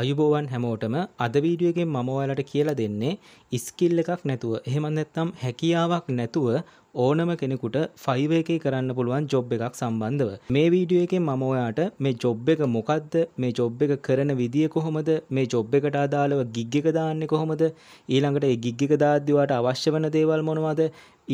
අයුබෝවන් හැමෝටම අද වීඩියෝගෙන් මම ඔයාලට කියලා දෙන්නේ ස්කිල් එකක් නැතුව එහෙම නැත්නම් හැකියාවක් නැතුව ඕනම කෙනෙකුට 5 එකේ කරන්න පුළුවන් ජොබ් එකක් සම්බන්ධව මේ වීඩියෝ එකෙන් මම ඔයාට මේ ජොබ් එක මොකද්ද මේ ජොබ් එක කරන විදිය කොහොමද මේ ජොබ් එකට අදාළව ගිග් එක දාන්නේ කොහොමද ඊළඟට ඒ ගිග් එක දාද්දි ඔයාට අවශ්‍ය වෙන දේවල් මොනවද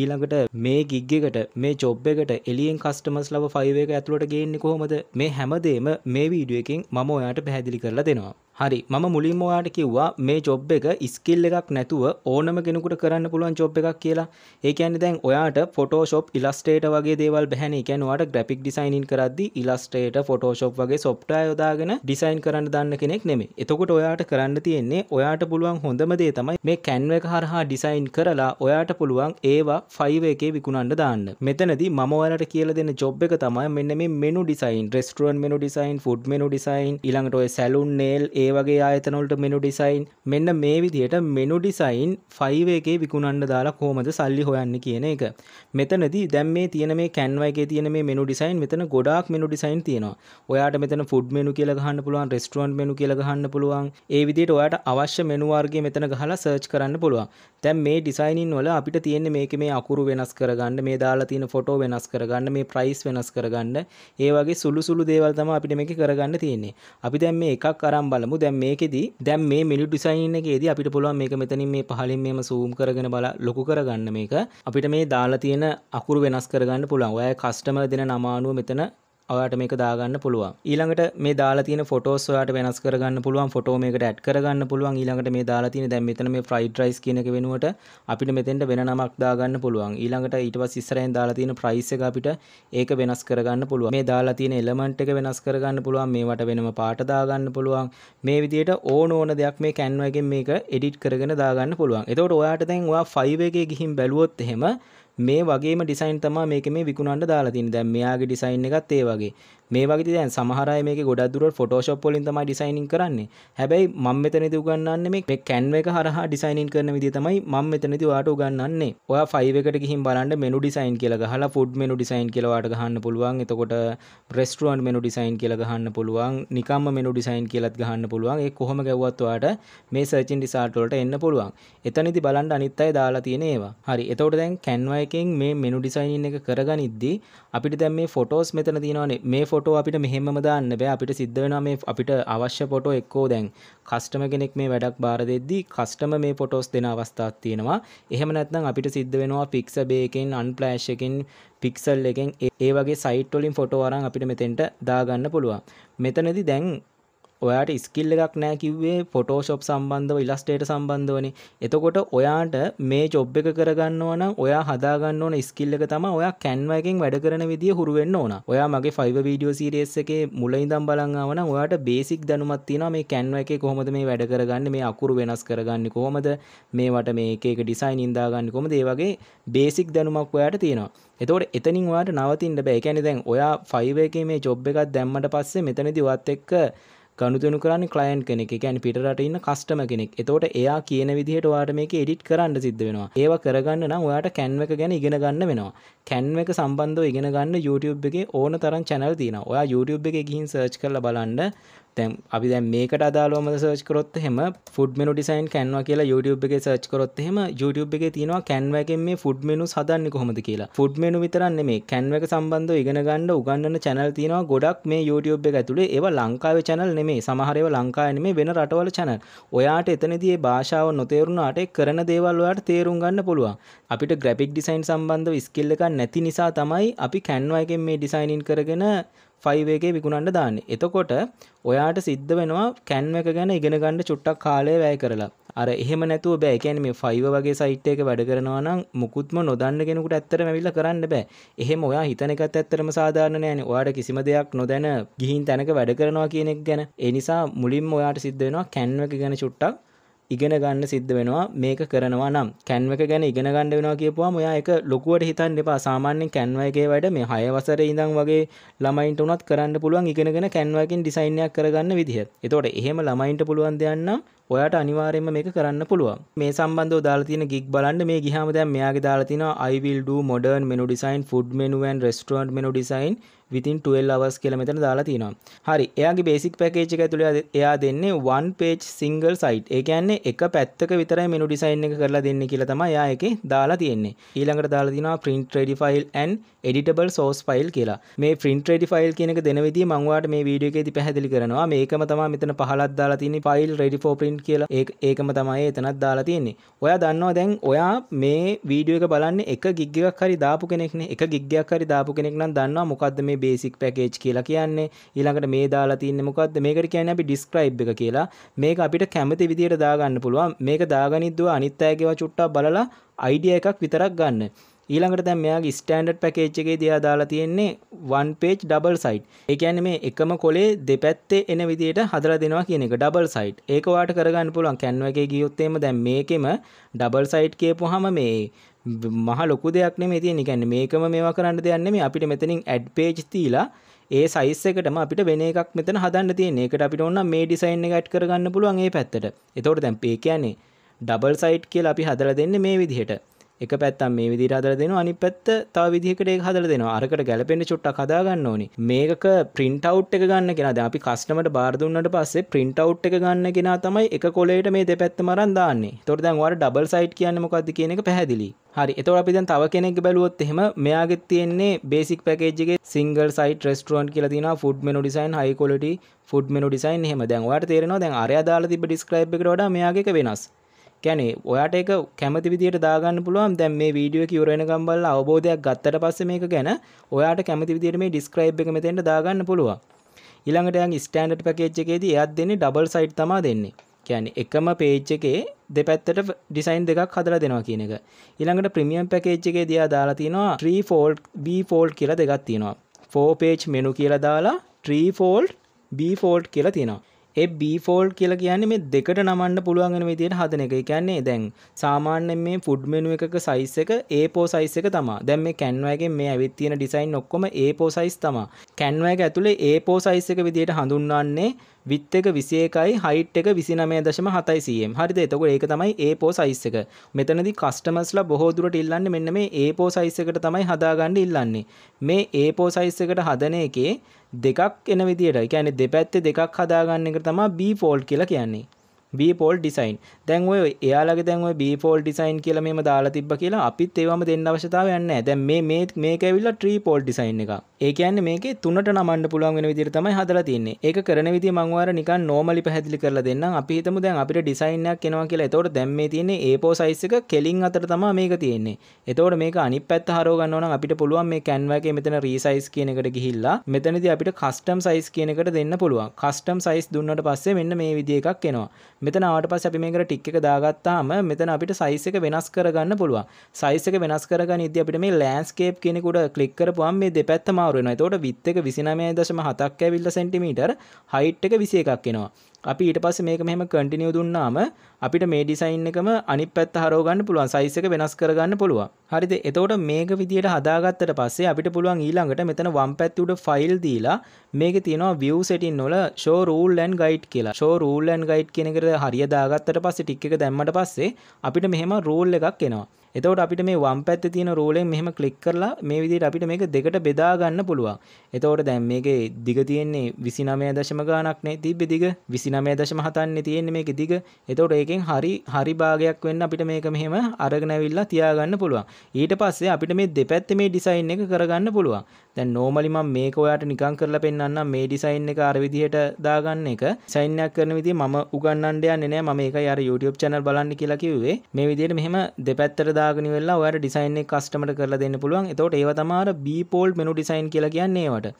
ඊළඟට මේ ගිග් එකට මේ ජොබ් එකට එලියෙන් කස්ටමර්ස් ලව 5 එක ඇතුළට ගේන්නේ කොහොමද මේ හැමදේම මේ වීඩියෝ එකෙන් මම ඔයාට පැහැදිලි කරලා දෙනවා හරි මම මුලින්ම ඔයාට කිව්වා මේ ජොබ් එක ස්කිල් එකක් නැතුව ඕනම කෙනෙකුට කරන්න පුළුවන් ජොබ් එකක් කියලා. ඒ කියන්නේ දැන් ඔයාට Photoshop, Illustrator වගේ දේවල් බැහැනේ. ඒ කියන්නේ ඔයාට graphic design in කරද්දී Illustrator, Photoshop වගේ software යොදාගෙන design කරන්න දන්න කෙනෙක් නෙමෙයි. එතකොට ඔයාට කරන්න තියෙන්නේ ඔයාට පුළුවන් හොඳම දේ තමයි මේ Canva එක හරහා design කරලා ඔයාට පුළුවන් ඒවා 5 එකේ විකුණන්න දාන්න. මෙතනදී මම ඔයාලට කියලා දෙන ජොබ් එක තමයි මෙන්න මේ menu design, restaurant menu design, food menu design, ඊළඟට ඔය salon nail ඒ වගේ ආයතනවලට මෙනු ඩිසයින් මෙන්න මේ විදිහට මෙනු ඩිසයින් 5 එකේ විකුණන්න දාලා කොහොමද සල්ලි හොයන්නේ කියන එක. මෙතනදී දැන් මේ තියෙන මේ Canva එකේ තියෙන මේ මෙනු ඩිසයින් මෙතන ගොඩාක් මෙනු ඩිසයින් තියෙනවා. ඔයාට මෙතන ෆුඩ් මෙනු කියලා ගහන්න පුළුවන්, රෙස්ටොරන්ට් මෙනු කියලා ගහන්න පුළුවන්. ඒ විදිහට ඔයාට අවශ්‍ය මෙනු වර්ගය මෙතන ගහලා සර්ච් කරන්න පුළුවන්. දැන් මේ ඩිසයිනින් වල අපිට තියෙන්නේ මේකේ මේ අකුරු වෙනස් කරගන්න මේ දාලා තියෙන ෆොටෝ වෙනස් කරගන්න මේ ප්‍රයිස් වෙනස් කරගන්න ඒ වගේ සුළු සුළු දේවල් තමයි අපිට මේකේ කරගන්න තියෙන්නේ අපි දැන් මේ එකක් අරන් බලමු දැන් මේකෙදි දැන් මේ මෙනු ඩිසයින් එකේදී අපිට පුළුවන් මේක මෙතනින් මේ පහලින් මේම සූම් කරගෙන බලා ලොකු කරගන්න මේක අපිට මේ දාලා තියෙන අකුරු වෙනස් කරගන්න පුළුවන් ඔය කස්ටමර් දෙන නම අනුව මෙතන ඔයාට මේක දාගන්න පුළුවන් ඊළඟට මේ දාලා තියෙන ෆොටෝස් ඔයාට වෙනස් කරගන්න පුළුවන් ෆොටෝ මේකට ඇඩ් කරගන්න පුළුවන් ඊළඟට මේ දාලා තියෙන දැන් මෙතන මේ ෆ්‍රයිඩ් රයිස් කියන එක වෙනුවට අපිට මෙතෙන්ට වෙන නමක් දාගන්න පුළුවන් ඊළඟට ඊට පස්සේ ඉස්සරහින් දාලා තියෙන ප්‍රයිස් එක අපිට ඒක වෙනස් කරගන්න පුළුවන් මේ දාලා තියෙන එලමන්ට් එක වෙනස් කරගන්න පුළුවන් මේවට වෙනම පාට දාගන්න පුළුවන් මේ විදිහට ඕන ඕන දෙයක් මේ කැන්ව එකෙන් මේක එඩිට් කරගෙන දාගන්න පුළුවන් එතකොට ඔයාට දැන් ඔයා 5 එකේ ගිහින් බැලුවොත් එහෙම මේ වගේම ඩිසයින් තමා මේක මේ විකුණන්න දාලා තියෙන්නේ. දැන් මෙයාගේ ඩිසයින් එකත් ඒ වගේ. මේ වගේ දැන් සමහර අය මේක ගොඩක් දුරට Photoshop වලින් තමයි ඩිසයිනින් කරන්නේ. හැබැයි මම මෙතනදී උගන්වන්නේ මේ Canva එක හරහා ඩිසයිනින් කරන විදිය තමයි මම මෙතනදී ඔයාට උගන්වන්නේ. ඔයා 5 එකට ගිහින් බලන්න මෙනු ඩිසයින් කියලා ගහලා ෆුඩ් මෙනු ඩිසයින් කියලා ඔයාට ගහන්න පුළුවන්. එතකොට රෙස්ටුරන්ට් මෙනු ඩිසයින් කියලා ගහන්න පුළුවන්. නිකම්ම මෙනු ඩිසයින් කියලාත් ගහන්න පුළුවන්. ඒ කොහොම ගැව්වත් ඔයාට මේ සර්චින් රිසල්ට් වලට එන්න පුළුවන්. එතනදී බලන්න අනිත් අය දාලා තියෙන ඒවා. හරි. එතකොට දැන් Canva එකෙන් මේ මෙනු ඩිසයිනින් එක කරගනිද්දී අපිට දැන් මේ ෆොටෝස් මෙතන තියෙනවානේ. මේ ෆොටෝ ෆොටෝ අපිට මෙහෙම දාන්න බෑ අපිට සිද්ධ වෙනවා මේ අපිට අවශ්‍ය ෆොටෝ එක්කෝ දැන් කස්ටම කෙනෙක් මේ වැඩක් බාර දෙද්දී කස්ටම මේ ෆොටෝස් දෙන අවස්ථාවක් තියෙනවා එහෙම නැත්නම් අපිට සිද්ධ වෙනවා පික්සබේ එකෙන් අන්ෆ්ලෑෂ් එකෙන් පික්සල් එකෙන් ඒ වගේ සයිට් වලින් ෆොටෝ අරන් අපිට මෙතෙන්ට දාගන්න පුළුවන් මෙතනදී දැන් ඔයාට ස්කිල් එකක් නෑ කිව්වේ ෆොටෝෂොප් සම්බන්ධව ඉලස්ටේට සම්බන්ධවනි එතකොට ඔයාට මේ ජොබ් එක කරගන්න ඕන ඔයා හදාගන්න ඕන ස්කිල් එක තම ඔයා කැන්වකින් වැඩ කරන විදිිය හුරුවෙන්න්න ඕන ඔයා මගේ ෆයිව වීඩියෝ සිරියස් එකේ මුලයිදම් බලංගාවන ඔයාට බේසික් දැනුමත් තියෙන මේ කැන්ව එක කොහොමද මේ වැඩ කරගන්න මේ අකුරු වෙනස් කරගන්න කොහොමද මේවට මේ එකක ඩිසයින් ඉදාගන්න කොම දේවගේ බේසික් දැනුමක් ඔයාට තියෙනවා එතවට එතනින් වාට නවතින්ට බෑ එකැනි දැන් ඔයා ෆයිවේකේ මේ ජොබ් එකක් දැම්මට පස්සේ මෙතනදි වත් එක්ක ගනුදෙනු කරන්න කලයින් කෙනෙක් ගැන පිටරට ඉන්න කස්ටම කෙනෙක් එතෝට එයා කියන විදිහට වාට මේක එඩිට් කරන්න සිද්ධ වෙනවා ඒව කරගන්න නම් ඔයාට කැන්වක ගැන ඉගෙන ගන්න වෙනවා කැන්වක සම්බන්ධව ඉගෙන ගන්න YouTube එකේ ඕන තරම් channel තියෙනවා ඔයා YouTube එකේ ගිහින් search කරලා බලන්න තැම් අපි දැ මේකට අදාලෝම සර්ච්කරොත් හෙම ෆුඩ් මෙනු ඩිසයින් කැන්වා කියලා YouTube එක සර්ච්කරොත් හෙම YouTube එක තියෙනවා කැන්වැකෙන් මේ ෆුඩ් මෙනු සදන්න කොහොමද කියලා ෆුඩ් මෙනු විතරන්න මේ කැන්වක සම්බන්ධ ඉගෙන ගන්න උගන්න චැනල් තියෙනවා ගොඩක් මේ YouTube එක ඇතුළේ ඒව ලංකාව චැනල් නෙමේ සමහරව ලංකායන මේ වෙන රටවල චැනල් ඔයාට එතනදේ භාෂාව නොතේරුණාට කරන දේවල්ලොයාට තේරුම් ගන්න පුළුවන් අපිට ග්‍රපික් ඩිසයින් සම්බන්ධ ස්කිල්ල එක නැති නිසා තමයි අපි කැන්වයකෙන් මේ ඩිසයිනින් කරගෙන ෆයිව එකේ විකුණන්න දාන්නේ එතකොට ඔයාට සිද්ධ වෙනවා කැන්ව එක ගැන ඉගෙන ගන්න චුට්ටක් කාලය වැය කරලා අර එහෙම නැතුව බෑ කියන්නේ මේ ෆයිව වගේ සයිට් එක වැඩ කරනවා නම් මුකුත්ම නොදන්න කෙනෙකුට ඇත්තටම ඇවිල්ලා කරන්න බෑ එහෙම ඔයා හිතන එකත් ඇත්තටම සාධාරණ නෑනේ ඔයාට කිසිම දෙයක් නොදැන ගිහින් තැනක වැඩ කරනවා කියන එක ගැන ඒ නිසා මුලින්ම ඔයාට සිද්ධ වෙනවා කැන්ව එක ගැන චුට්ටක් ඉගෙන ගන්න සිද්ධ වෙනවා මේක කරනවා නම් කැන්ව එක ගැන ඉගෙන ගන්න වෙනවා කියපුවාම ඔයා ඒක ලොකුවට හිතන්න එපා සාමාන්‍යයෙන් කැන්ව එකේ වැඩ මේ 6 වසරේ ඉඳන් වගේ ළමයින්ට උනත් කරන්න පුළුවන් ඉගෙනගෙන කැන්ව එකකින් ඩිසයින් එකක් කරගන්න විදිහ. ඒතකොට එහෙම ළමයින්ට පුළුවන් දෙයක් නම් ඔයාට අනිවාර්යෙන්ම මේක කරන්න පුළුවන්. මේ සම්බන්ධව දාලා තියෙන ගිග් බලන්න මේ ගිහාම දැන් මෙයාගේ දාලා තියෙනවා I will do modern menu design, food menu and restaurant menu design විතින් 12 hours කියලා මෙතන දාලා තියෙනවා. හරි. එයාගේ basic package එක ඇතුළේ එයා දෙන්නේ one page single site. ඒ කියන්නේ එක පැත්තක විතරයි menu design එක කරලා දෙන්නේ කියලා තමයි එයා එකේ දාලා තියෙන්නේ. ඊළඟට දාලා තියෙනවා print ready file and editable source file කියලා. මේ print ready file කියන එක දෙන විදිය මම ඔයාලට මේ වීඩියෝ එකේදී පැහැදිලි කරනවා. මේකම තමයි මෙතන 15ක් දාලා තියෙන්නේ file ready for print කියලා. ඒක ඒකම තමයි එතනත් දාලා තියෙන්නේ. ඔයා දන්නවා දැන් ඔයා මේ වීඩියෝ එක බලන්නේ එක gig එකක් හරි දාපු කෙනෙක්නේ. එක gig එකක් හරි දාපු කෙනෙක් නම් දන්නවා මොකද්ද මේ බේසික් පැකේජ් කියලා කියන්නේ ඊළඟට මේ දාලා තියන්නේ මොකද්ද මේකට කියන්නේ අපි ඩිස්ක්‍රයිබ් එක කියලා මේක අපිට කැමති විදියට දාගන්න පුළුවන් මේක දාගනිද්දුව අනිත් අයගේවා චුට්ටක් බලලා අයිඩියා එකක් විතරක් ගන්න ඊළඟට දැන් මෙයාගේ ස්ටෑන්ඩඩ් පැකේජ් එකේ දෙයා දාලා තියෙන්නේ one page double side. ඒ කියන්නේ මේ එකම කොලේ දෙපැත්තේ එන විදියට හදලා දෙනවා කියන එක double side. ඒක ඔයාලට කරගන්න පුළුවන් Canva එකේ ගියොත් එහෙම දැන් මේකෙම double side කියපුවාම මේ මහ ලොකු දෙයක් නෙමෙයි තියෙන්නේ. කියන්නේ මේකම මේවා කරන්න දෙයක් නෙමෙයි. අපිට මෙතනින් ad page තියලා ඒ සයිස් එකටම අපිට වෙන එකක් මෙතන හදන්න තියෙන එකට අපිට ඔන්න මේ ඩිසයින් එක ඇඩ් කරගන්න පුළුවන් ඒ පැත්තට. එතකොට දැන් පේ කියන්නේ ඩබල් සයිට් කියලා අපි හදලා දෙන්නේ මේ විදිහට. එක පැත්තම් මේ විදිහට හදලා දෙනවා අනිත් පැත්ත තව විදිහකට ඒක හදලා දෙනවා අරකට ගැලපෙන්න චුට්ටක් හදා ගන්න ඕනි මේක print out එක ගන්න කෙනා දැන් අපි කස්ටමර්ට බාර දුන්නට පස්සේ print out එක ගන්න කෙනා තමයි එක කොලේට මේ දෙපැත්ත මරන් දාන්නේ එතකොට දැන් ඔයාලා ඩබල් සයිඩ් කියන්නේ මොකද්ද කියන එක පැහැදිලියි හරි එතවට අපි දැන් තව කෙනෙක් බැලුවොත් එහෙම මෙයාගෙත් තියෙන්නේ බේසික් පැකේජ් එකේ සිංගල් සයිට් රෙස්ටෝරන්ට් කියලා තියෙනවා food menu design high quality food menu design එහෙම දැන් ඔයාලට තේරෙනවා දැන් අරයා දාලා තිබ්බ ඩිස්ක්‍රයිබ් එකට වඩා මෙයාගේ එක වෙනස් කැනෙ ඔයාට එක කැමති විදිට දාගන්න පුළුවන් දැන් මේ වීඩියෝ කිවරෙන ගම්බල්ල අවබෝධයක් ගත්තට පස්ස මේක ගැන ඔයාට කැමති විදිට මේ ඩිස්ක්‍රයිබ් එක මෙතෙන්ට දාගන්න පුළුවන් ඊළඟට යන් ස්ටෑන්ඩඩ් පැකේජ් එකේදී එයත් දෙන්නේ ඩබල් සයිට් තමා දෙන්නේ කියන්නේ එකම පේජ් එකේ දෙපැත්තට ඩිසයින් දෙකක් හදලා දෙනවා කියන එක ඊළඟට ප්‍රීමියම් පැකේජ් එකේ දියා දාලා තියෙනවා 3 fold B fold කියලා දෙකක් තියෙනවා 4 page menu කියලා දාලා 3 fold B fold කියලා තියෙනවා ඒ බිෆෝල් කියලා කියන්නේ මේ දෙකට නමන්න පුළුවන්ගෙන විදියට හදන එක. ඒ කියන්නේ දැන් සාමාන්‍යයෙන් මේ ෆුඩ් මෙනු එකක සයිස් එක A4 සයිස් එක තමයි. දැන් මේ Canva එකේ මේ ඇවිත් තියෙන ඩිසයින් ඔක්කොම A4 සයිස් තමයි. Canva එක ඇතුලේ A4 සයිස් එක විදියට හඳුන්වන්නේ width එක 21යි height එක 29.7 cm. හරිද? එතකොට ඒක තමයි A4 සයිස් එක. මෙතනදී කස්ටමර්ස්ලා බොහෝ දුරට ඉල්ලන්නේ මෙන්න මේ A4 සයිස් එකට තමයි හදාගන්න ඉල්ලන්නේ. මේ A4 සයිස් එකට හදන එකේ දෙකක් එන විදියට එකැනෙ දෙපැත්තේ දෙකක් හදාගන්න එක තමා බිෆෝල්ඩ් කියලා කියන්නේ බෝල් ඩිසයින් දැන් ඔය එයාලගේ දැන් ඔය බෝල් ඩිසයින් කියලා මෙම දාලා තිබ්බ කියලා අපිත් ඒවම දෙන්න අවශ්‍යතාවයක් නැහැ. දැන් මේ මේ මේක ඇවිල්ලා ට්‍රී පෝල් ඩිසයින් එක. ඒ කියන්නේ මේකේ තුනට නමන්න පුළුවන් වෙන විදිහට තමයි හදලා තියෙන්නේ. ඒක කරන විදිය මම ඔයාලා නිකන් නෝමලි පැහැදිලි කරලා දෙන්නම්. අපි හිතමු දැන් අපිට ඩිසයින් එකක් එනවා කියලා. එතකොට දැන් මේ තියෙන්නේ A4 size එක කෙලින් අතර තමයි මේක තියෙන්නේ. එතකොට මේක අනිත් පැත්ත හරව ගන්න ඕන නම් අපිට පුළුවන් මේ Canva එකේ මෙතන resize කියන එකට ගිහිල්ලා මෙතනදී අපිට custom size කියන එකට දෙන්න පුළුවන්. custom size දුන්නට පස්සේ මෙන්න මේ විදිය එකක් එනවා. මෙතන ආවට පස්සේ අපි මේකට ටික් එක දාගත්තාම මෙතන අපිට සයිස් එක වෙනස් කරගන්න පුළුවන්. සයිස් එක වෙනස් කරගන්න ඉද්දී අපිට මේ ලෑන්ඩ්ස්කේප් කියන එක උඩ ක්ලික් කරපුවම මේ දෙපැත්ත මාරු වෙනවා. එතකොට width එක 29.7ක් ඇවිල්ලා සෙන්ටිමීටර්, height එක 21ක් එනවා. අපි ඊට පස්සේ මේක මෙහෙම කන්ටිනියු දුන්නාම අපිට මේ ඩිසයින් එකම අනි පැත් හරෝගන්න පුළුවන් සයිසක වෙනස් කරගන්න පුළුවන් හරිද එතෝට මේක විදිට හදාගත්තට පස්සේ අපිට පුළුවන් ඊළඟට මෙතන වම් පැත්තුට ෆයිල් දීලා මේක තියෙනවා වියව් සෙටින් නොල ෂෝ රූල්ලන් ගයිට් කියලා ෂෝ රූල්ලන් ගයිට් කෙනෙකර හරිදාගත්තට පස්සේ ටික් එක දැම්මට පස්සේ අපිට මෙහෙම රූල් එකක් එනවා එතවට අපිට මේ වම් පැත්ත තියෙන රෝලෙන් මෙහම කලික් කරලා මේ විදිට අපිට මේක දෙකට බෙදාගන්න පුළුවන් එතවට දැන් මේකේ දිග තියෙන්නේ විසිනමය දශම ගානක්නේ තිබෙ දිග විසිනමය දශමහතන්න තියෙන්නේ මේක දිග එතවට ඒක මේකෙන් හරි හරි භාගයක් වෙන්න අපිට මේක මෙහෙම අරගෙන ඇවිල්ලා තියාගන්න පුළුවන්. ඊට පස්සේ අපිට මේ දෙපැත්තේ මේ ඩිසයින් එක කරගන්න පුළුවන්. දැන් normally මම මේක ඔයාට නිකන් කරලා පෙන්නන්නම් මේ ඩිසයින් එක අර විදිහට දාගන්න එක. ඩිසයින් එකක් කරන විදිහ මම උගන්වන්න යන්නේ නෑ. මම ඒකයි අර YouTube channel බලන්න කියලා කිව්වේ. මේ විදිහට මෙහෙම දෙපැත්තට දාගෙන ඉවරලා ඔයාට ඩිසයින් එක කස්ටමර්ට කරලා දෙන්න පුළුවන්. එතකොට ඒව තමයි අර B-fold menu design කියලා කියන්නේ ඒවට.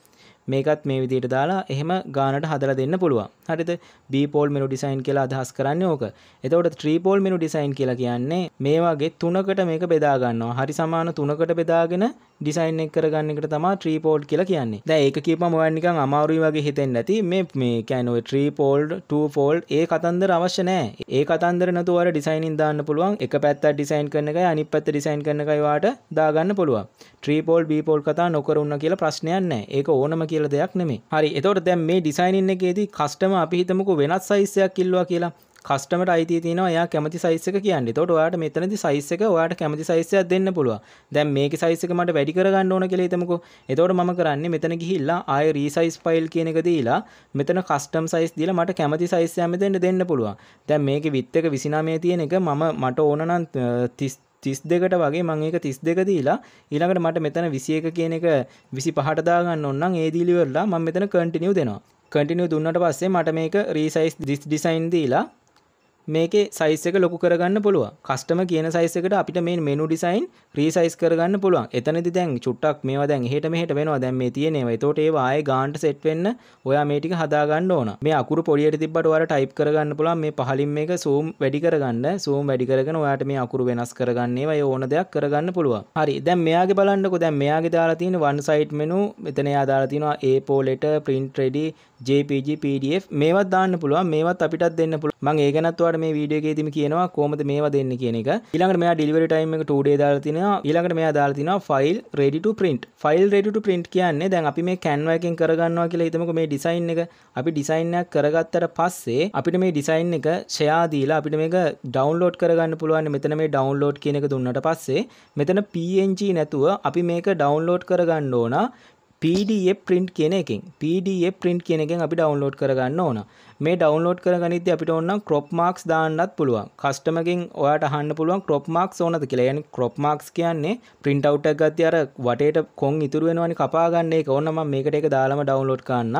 මේකත් මේ විදියට දාලා එහෙම ගානට හදලා දෙන්න පුළුවන් හරිද B පෝල් මෙනු ඩිසයින් කියලා අදහස් කරන්නේ ඕක එතකොට 3 පෝල් මෙනු ඩිසයින් කියලා කියන්නේ මේ වගේ තුනකට මේක බෙදා ගන්නවා හරි සමාන තුනකට බෙදාගෙන ඩිසයින් එක කරගන්න එකට තමයි ට්‍රී පෝල්ඩ් කියලා කියන්නේ. දැන් ඒක කියපම ඔයන් නිකන් අමාරුයි වගේ හිතෙන්නේ නැති මේ මේ කියන්නේ ඔය ට්‍රී පෝල්ඩ්, ටූ පෝල්ඩ් ඒ කතන්දර අවශ්‍ය නැහැ. ඒ කතන්දර නැතුව ඔයාලා ඩිසයිනින් දාන්න පුළුවන්. එක පැත්තක් ඩිසයින් කරන එකයි අනිත් පැත්ත ඩිසයින් කරන එකයි ඔයාලට දාගන්න පුළුවන්. ත්‍රීපෝල් බීපෝල් කතා නොකරුන්න කියලා ප්‍රශ්නයක් නෑ ඒක ඕනම කියල දෙයක් නෙමේ හරි එතවට දැන් මේ ඩිසයින් එකේදී කස්ටම අපිහිතමක වෙනත් සයිස්සයක් කිල්ලවා කියලා කස්ටමට අයිති තිනවා එයා කැමති සයිස්සක කියන්න තොට යාට මෙතනති සයිස්සක යාට කැමති සයිස්සයක් දෙන්න පුළුව දැන් මේක සයිස්සක මට වැඩි කරගන්න ඕන කියලා හිතමුකෝ එතකොට මම කරන්නේ මෙතන ගිහිල්ලා ආය රීසයිස් ෆයිල් කියන එක දීලා මෙතන කස්ටම් සයිස් දීලා මට කැමති සයිස්සයක් මෙතෙන්ට දෙන්න පුළුවන් දැන් මේකේ විත් එක 29 තියෙන එක මම මට ඕන නම් 30 තිස් දෙකට වගේ මං ඒක තිස් දෙක දීලා ඊළඟට මට මෙතන විසි එක කියන එක විසි පහට දාගන්න ඔන්නම් ඒ දීලිවරලා මම මෙතන කටිනියු දෙනවා කටිනියු දුන්නට පස්සේ මට මේක රීසයිස් දිස් ඩිසයින් දීලා මේක සයිස් එක ලොකු කරගන්න පුළුවන් කස්ටම කියන සයිස් එකට අපිට මේ මෙනු ඩිසයින් රීසයිස් කරගන්න පුළුවන් එතනදි දැන් චුට්ටක් මේවා දැන් එහෙට මෙහෙට වෙනවා දැන් මේ තියෙනවා එතකොට ඒවා ආයේ ගාන්ට සෙට් වෙන්න ඔයා මේ ටික හදා ගන්න ඕන මේ අකුරු පොඩියට තිබ්බට ඔයාලා ටයිප් කරගන්න පුළුවන් මේ පහලින් මේක zoom වැඩි කරගන්න zoom වැඩි කරගෙන ඔයාට මේ අකුරු වෙනස් කරගන්න ඒවා ඒ ඕන දෙයක් කරගන්න පුළුවන් හරි දැන් මෙයාගේ බලන්නකෝ දැන් මෙයාගේ දාලා තියෙන one side menu මෙතන එයා දාලා තියෙනවා a poll letter print ready JPG PDF මේවත් දාන්න පුළුවන් මේවත් අපිටත් දෙන්න පුළුවන් මම ඒ ගැනත් ඔයාලට මේ වීඩියෝ එකේදීම කියනවා කොහොමද මේවා දෙන්නේ කියන එක ඊළඟට මෙයා ඩෙලිවරි ටයිම් එක 2 day දාලා තිනවා ඊළඟට මෙයා දාලා තිනවා file ready to print file ready to print කියන්නේ දැන් අපි මේ Canva එකෙන් කරගන්නවා කියලා හිතමුකෝ මේ design එක අපි design එකක් කරගත්තට පස්සේ අපිට මේ design එක share දීලා අපිට මේක download කරගන්න පුළුවන් මෙතන මේ download කියන එක දුන්නට පස්සේ මෙතන PNG නැතුව අපි මේක download කරගන්න ඕන පඩF print කියන එකින් පඩF print කියන එකෙන් අපි ඩවන්ලෝඩ් කරගන්න ඕන මේ ඩවන්ලෝඩ් කරගනිද අපිට ඔන්න ක්‍රොප් මාක්ස් දාන්නත් පුළුවන් කස්ටමකින් ඔයාට අහන්න පුළුවන් ක්‍රොප් මාක්ස් ඕනද කියලා යන ක්‍රොප් මාක්ස් කියන්නේ print out එකක් ගත්තේ අර වටේට කොන් ඉතුරු වෙනවනේ කපා ගන්න ඒක ඕන මම මේකට ඒක දාලාම ඩවන්ලෝඩ් කරන්න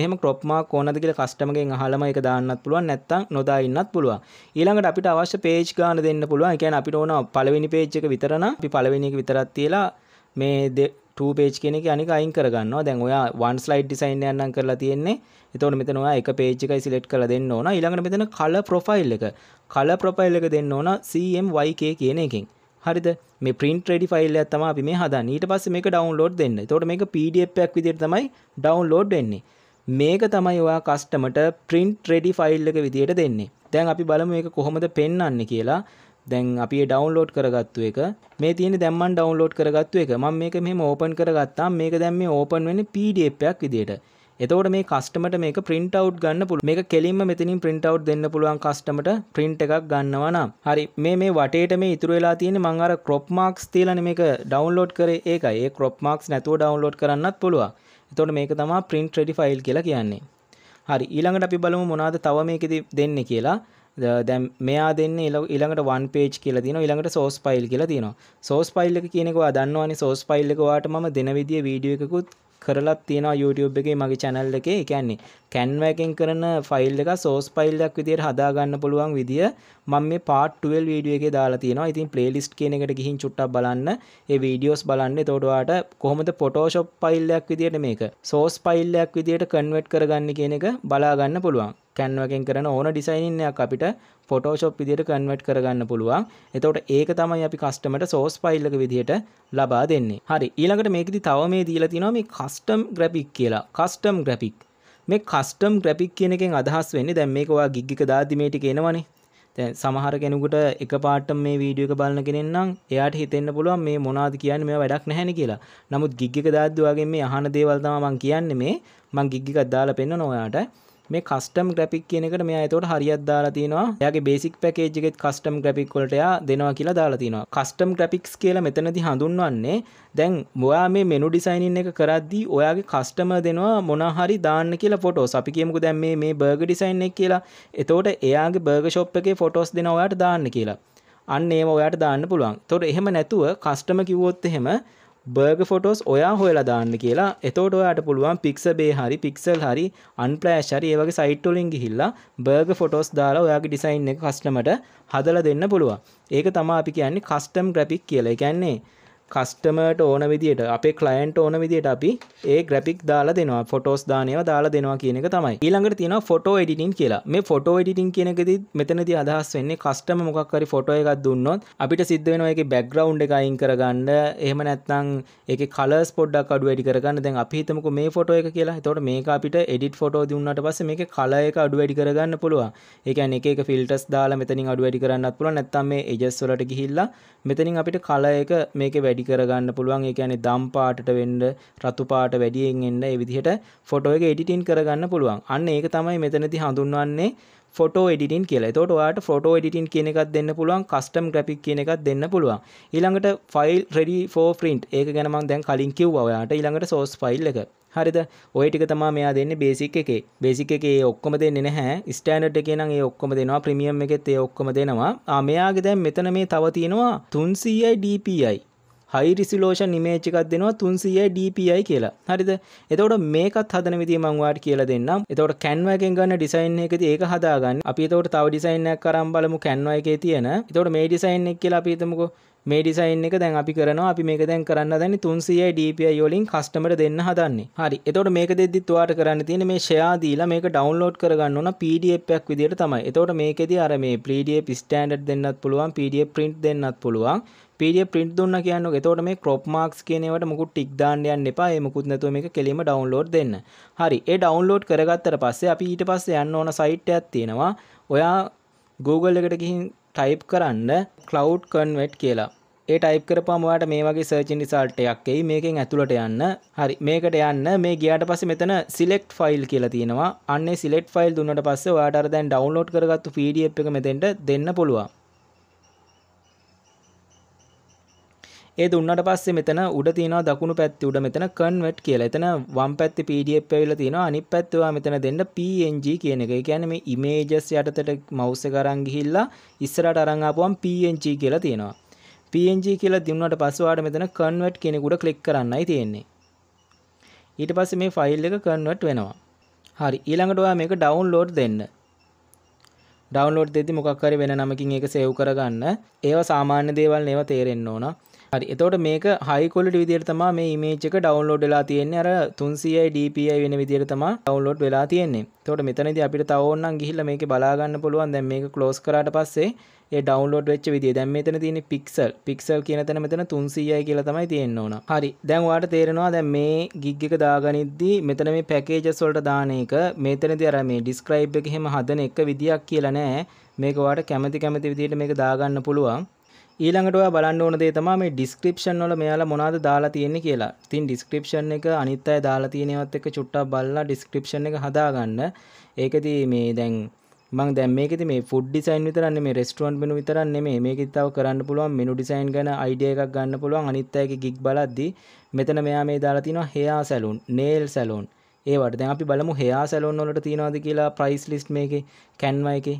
මෙහෙම ක්‍රොප් මාක් ඕනද කියලා කස්ටමකින් අහලම ඒක දාන්නත් පුළුවන් නැත්තම් නොදා ඉන්නත් පුළුවන් ඊළඟට අපිට අවශ්‍ය page ගන්න දෙන්න පුළුවන් ඒ කියන්නේ අපිට ඕන පළවෙනි page එක විතරනම් අපි පළවෙනි එක විතරක් තියලා මේ පේජ් කෙනෙ අනික අයින් කරගන්න දැන් ඔයා වන් ස්ලයිඩ් ඩිසයින් යන්නම් කරලා තියෙන්නේ එතවට මෙතනවා එක පේජ් එකයි සිලෙට් කළ දෙන්න ඕන ඊළඟට මෙතන කල ප්‍රොෆයිල් එක කල ප්‍රොෆයිල් එක දෙන්න ඕන CMYK කියන එකින් හරිද මේ ප්‍රින්ට රෙඩි ෆයිල් ඇත්තම අපි මේ හදා ඊට පස්ස මේක ඩවන්ලෝඩ් දෙන්න තොට මේක පඩක් විදිර තමයි ඩවන්ලෝඩ් වෙන්නේ මේක තමයි ඔයා කස්ටමට ප්‍රින්ට් රෙඩි ෆයිල් එක විදියට දෙන්නේ දැන් අපි බලම මේක කොහොමද පෙන්න්න කියලා දැන් අපි ඩවන්ලෝඩ් කරගත්තු එක මේ තියෙන දැම්මන් ඩවන්ලෝඩ් කරගත්තු එක මම මේක මෙහෙම ඕපන් කරගත්තා මේක දැන් මේ ඕපන් වෙන්නේ PDF එකක් විදියට එතකොට මේ කස්ටමට මේක print out ගන්න පුළුවන් මේක කෙලින්ම මෙතනින් print out දෙන්න පුළුවන් කස්ටමට print එකක් ගන්නවා නම් හරි මේ මේ වටේට මේ ඉතුරු වෙලා තියෙන්නේ මම අර crop marks තියලානේ මේක download කරේ ඒකයි ඒ crop marks නැතුව download කරන්නත් පුළුවන් එතකොට මේක තමයි print ready file කියලා කියන්නේ හරි ඊළඟට අපි බලමු මොනවද තව මේකෙදි දෙන්නේ කියලා දැන් මෙයා දෙන්නේ ඊළඟට වන් page කියලා තියෙනවා ඊළඟට source file කියලා තියෙනවා source file එක කියන එක ඔයා දන්නවනේ source file එක ඔයාට මම දෙන විදිය වීඩියෝ එකකුත් කරලත් තියෙනවා YouTube එකේ මගේ channel එකේ ඒ කියන්නේ Canva එකෙන් කරන ෆයිල් එක source file එකක් විදියට හදා ගන්න පුළුවන් විදිය මම මේ part 12 වීඩියෝ එකේ දාලා තියෙනවා. ඉතින් playlist කියන එකට ගිහින් චුට්ටක් බලන්න. ඒ videos බලන්න. එතකොට ඔයාලට කොහොමද Photoshop file එකක් විදියට මේක source file එකක් විදියට convert කරගන්නේ කියන එක බලා ගන්න පුළුවන්. කැන්වකෙන් කරන ඕන ඩිසයින් එකක් අපිට ෆොටෝෂොප් විදිහට කන්වර්ට් කරගන්න පුළුවන්. එතකොට ඒක තමයි අපි කස්ටමර්ට සෝස් ෆයිල් එක විදිහට ලබා දෙන්නේ. හරි. ඊළඟට මේකෙදි තව මේ දීලා තියෙනවා මේ කස්ටම් ග්‍රැෆික් කියලා. Custom graphic. මේ කස්ටම් ග්‍රැෆික් කියන එකෙන් අදහස් වෙන්නේ දැන් මේක ඔයා ගිග් එක දාද්දි මේ ටික එනවනේ. දැන් සමහර කෙනෙකුට එකපාරට මේ වීඩියෝ එක බලන කෙනෙක් නම් එයාට හිතෙන්න පුළුවන් මේ මොනවද කියන්නේ මේවා වැඩක් නැහැ නේ කියලා. නමුත් ගිග් එක දාද්දි ඔයාගෙන් මේ අහන දේවල් තමයි මම කියන්නේ මේ මම ගිග් එකක් දාලා පෙන්නන ඔයාට. මේ කස්ටම් ග්‍රපික් කියනකට මේ අතවට හරිත් දාලා තිනවා යාගේ බේසික් පැකේජ්ගෙත් කස්ටම් ග්‍රපික් කොලටයා දෙනවා කියලා දාලා තිනවා කස්ටම් ග්‍රපික්ස් කියලා මෙතනති හඳුන්වන්නේ දැන් මොයා මේ මෙනු ඩිසයිනින් එක කරද්දී ඔයාගේ කස්ටම දෙනවා මොනහරි දාන්න කියලා ෆොටෝ අපි කියමුකු දැන් මේ මේ බර්ග ඩිසයින් එක කියලා එතෝට එයාගේ බර්ග ශොප් එකේ ෆොටෝස් දෙන ඔයාට දාන්න කියලා අන්න ඒම ඔයාට දාන්න පුළුවන් තොර එහෙම නැතුව කස්ටම කිවොත් එහෙම බර්ග ෆොටෝස් ඔයා හොයලා දාන්න කියලා එතෝට ඔයාට පුළුවන් පික්සබේ හරි පික්සල් හරි අන්පලෑශ් හරි ඒ වගේ සයිට්ටොලින් ගිහිල්ලා බර්ග ෆොටෝස් දාලා ඔයාගේ ඩිසයින් එක කස්ටමට හදලා දෙන්න පුළුවන් ඒක තමා අපි කියන්නේ කස්ටම් ග්‍රැපික් කියලා කියන්නේ කස්ටමර්ට ඕන විදියට අපේ කලයින්ට ඕන විදියට අපි ඒ ග්‍රපික් දාලා දෙනවා ෆොටෝස් දානයව දාලා දෙනවා කියන එක තමයි ඊළඟට තියෙන ෆොටෝ එඩිටින් කියලා මේ ෆොටෝ එඩිටින් කියනකෙදි මෙතනදී අදහස් වෙන්නේ කස්ටම මොකක් හරි ෆොටෝ එකක් දුන්නොත් අපිට සිද්ධ වෙනවා ඒකේ බෑග්ග්‍රවුන්ඩ් එක අයින් කරගන්න එහෙම නැත්නම් ඒකේ කලර්ස් පොඩ්ඩක් අඩු වැඩි කරගන්න දැන් අපි හිතමුකෝ මේ ෆොටෝ එක කියලා එතකොට මේක අපිට එඩිට් ෆොටෝ දුන්නාට පස්සේ මේකේ කලර් එක අඩු වැඩි කරගන්න පුළුවන් ඒ කියන්නේ එක එක ෆිල්ටර්ස් දාලා මෙතනින් අඩු වැඩි කරන්නත් පුළුවන් නැත්නම් මේ එජස් වලට ගිහිල්ලා මෙතනින් අපිට කලර් එක මේකේ වැඩි වැඩි කරගන්න පුළුවන් ඒ කියන්නේ දම් පාටට වෙන්න රතු පාට වැඩියෙන් එන්න ඒ විදිහට ෆොටෝ එක එඩිටින් කරගන්න පුළුවන්. අන්න ඒක තමයි මෙතනදී හඳුන්වන්නේ ෆොටෝ එඩිටින් කියලා. එතකොට ඔයාලට ෆොටෝ එඩිටින් කියන එකක් දෙන්න පුළුවන්, කස්ටම් ග්‍රැෆික් කියන එකක් දෙන්න පුළුවන්. ඊළඟට ෆයිල් ready for print. ඒක ගැන මම දැන් කලින් කිව්වා ඔයාලට. ඊළඟට source file එක. හරිද? ওই ටික තමයි මෙයා දෙන්නේ basic එකේ. basic එකේ ඒ ඔක්කොම දෙන්නේ නැහැ. standard එකේ නම් ඒ ඔක්කොම දෙනවා. premium එකෙත් ඒ ඔක්කොම දෙනවා. ආ මෙයාගේ දැන් මෙතන මේ තව තියෙනවා 300i DPI. හයි රිසිලෝෂන් ඉමේජ් එකක් දෙනවා 300 DPI කියලා. හරිද? එතකොට මේකත් හදන විදිය මම ඔයාලට කියලා දෙන්නම්. එතකොට Canva එකෙන් ගන්න ඩිසයින් එකදී ඒක හදාගන්න. අපි එතකොට තව ඩිසයින් එකක් අරන් බලමු Canva එකේ තියෙන. එතකොට මේ ඩිසයින් එක කියලා අපි හිතමුකෝ මේ ඩිසයින් එක දැන් අපි කරනවා අපි මේක දැන් කරන්න දැනි 300යි DPI වලින් කස්ටමර් දෙන්න හදන්නේ. හරි. එතකොට මේක දෙද්දිත් ඔයාලට කරන්න තියෙන්නේ මේ ෂෙයා දීලා මේක ඩවුන්ලෝඩ් කරගන්න ඕන PDF එකක් විදියට තමයි. එතකොට මේකෙදී අර මේ PDF ස්ටෑන්ඩඩ් දෙන්නත් පුළුවන් PDF print දෙන්නත් පුළුවන්. PDF print දුන්න කියන්නේ. එතකොට මේ crop marks කියන ඒවට මුකුත් ටික් දාන්න යන්න එපා. ඒ මුකුත් නැතුව මේක කෙලින්ම download දෙන්න. හරි. ඒ download කරගත්තට පස්සේ අපි ඊට පස්සේ යන්න ඕන site එකක් තියෙනවා. ඔයා Google එකට ගිහින් ටයිප් කරන්න කලව් කන්වට් කියලා ඒ ටයිප් කරපුවාම ඔයාලට මේ වගේ සර්ච් රිසල්ට් එකක් එයි මේකෙන් ඇතුළට යන්න හරි මේකට යන්න මේ ගියාට පස්සේ මෙතන select file කියලා තියෙනවා අන්නේ select file දුන්නට පස්සේ ඔයාලට අර දැන් download කරගත්තු PDF එක මෙතෙන්ට දෙන්න පුළුවන් ඒ දුන්නට පස්සේ මෙතන උඩ තියෙනවා දකුණු පැත්ති උඩ මෙතන කන්වර්ට් කියලා. එතන වම් පැත්ති PDF ඇවිල්ලා තියෙනවා. අනිත් පැත්ත ඔයා මෙතන දෙන්න PNG කියන එක. ඒ කියන්නේ මේ images යටතට mouse එක අරන් ගිහිල්ලා ඉස්සරහට අරන් ආපුවම PNG කියලා තියෙනවා. PNG කියලා දුන්නාට පස්සේ ඔයාට මෙතන convert කියන එක උඩ click කරන්නයි තියෙන්නේ. ඊට පස්සේ මේ ෆයිල් එක convert වෙනවා. හරි ඊළඟට ඔයා මේක download දෙන්න. ඩවන්ලෝඩ් දෙදි මොකක් හරි වෙන නමකින් ඒක සේව් කරගන්න. ඒවා සාමාන්‍ය දේවල් නේවා තේරෙන්න ඕන. හරි එතවට මේක හයිකොලට විදිරතමා මේ මේචක ඩවන්ලෝඩ් වෙලා තියෙන්නේ අර තුන්සියි DPI වෙන විදිරතමා ඩවන්ලෝඩ් වෙලා තියෙන්නේ තොට මෙතනද අපිට තවන්න ගිහිල්ල මේක බලාගන්න පුළුවන් දැම් මේක කලෝස් කරට පස්සේ ඒ ඩවන්ලෝඩ් වෙච්ච විදිය දැන් මෙතන තියෙන පික්සල් පික්සල් කියන තැන මෙතන 300යි කියලා තමයි තියෙන්න ඕන. හරි. දැන් ඔයාලට තේරෙනවා දැන් මේ gig එක දාගනිද්දී මෙතන මේ packages වලට දාන එක මෙතනදී අර මේ describe එක හැම හදන එක විදියක් කියලා නෑ. මේක ඔයාලට කැමති කැමති විදියට මේක දාගන්න පුළුවන්. ඊළඟට ඔයා බලන්න ඕන දේ තමයි මේ ඩිස්ක්‍රිප්ෂන් වල මෙයාලා මොනවද දාලා තියෙන්නේ කියලා. ඉතින් ඩිස්ක්‍රිප්ෂන් එක අනිත් අය දාලා තියෙනවත් එක්ක චුට්ටක් බලලා ඩිස්ක්‍රිප්ෂන් එක හදාගන්න. ඒකදී මේ දැන් මං දැන් මේකෙදි මේ ෆුඩ් ඩිසයින් විතරක් නෙමෙයි රෙස්ටුරන්ට් මෙනු විතරක් නෙමෙයි මේකෙත් තව කරන්න පුළුවන් මෙනු ඩිසයින් ගැන අයිඩියා එකක් ගන්න පුළුවන් අනිත් අයගේ ගිග් බලද්දී මෙතන මෙයා මේ දාලා තිනවා හෙයා සැලූන්, නේල් සැලූන්. ඒවට දැන් අපි බලමු හෙයා සැලූන් වලට තියනවාද කියලා ප්‍රයිස් ලිස්ට් මේකේ කැන්වා එකේ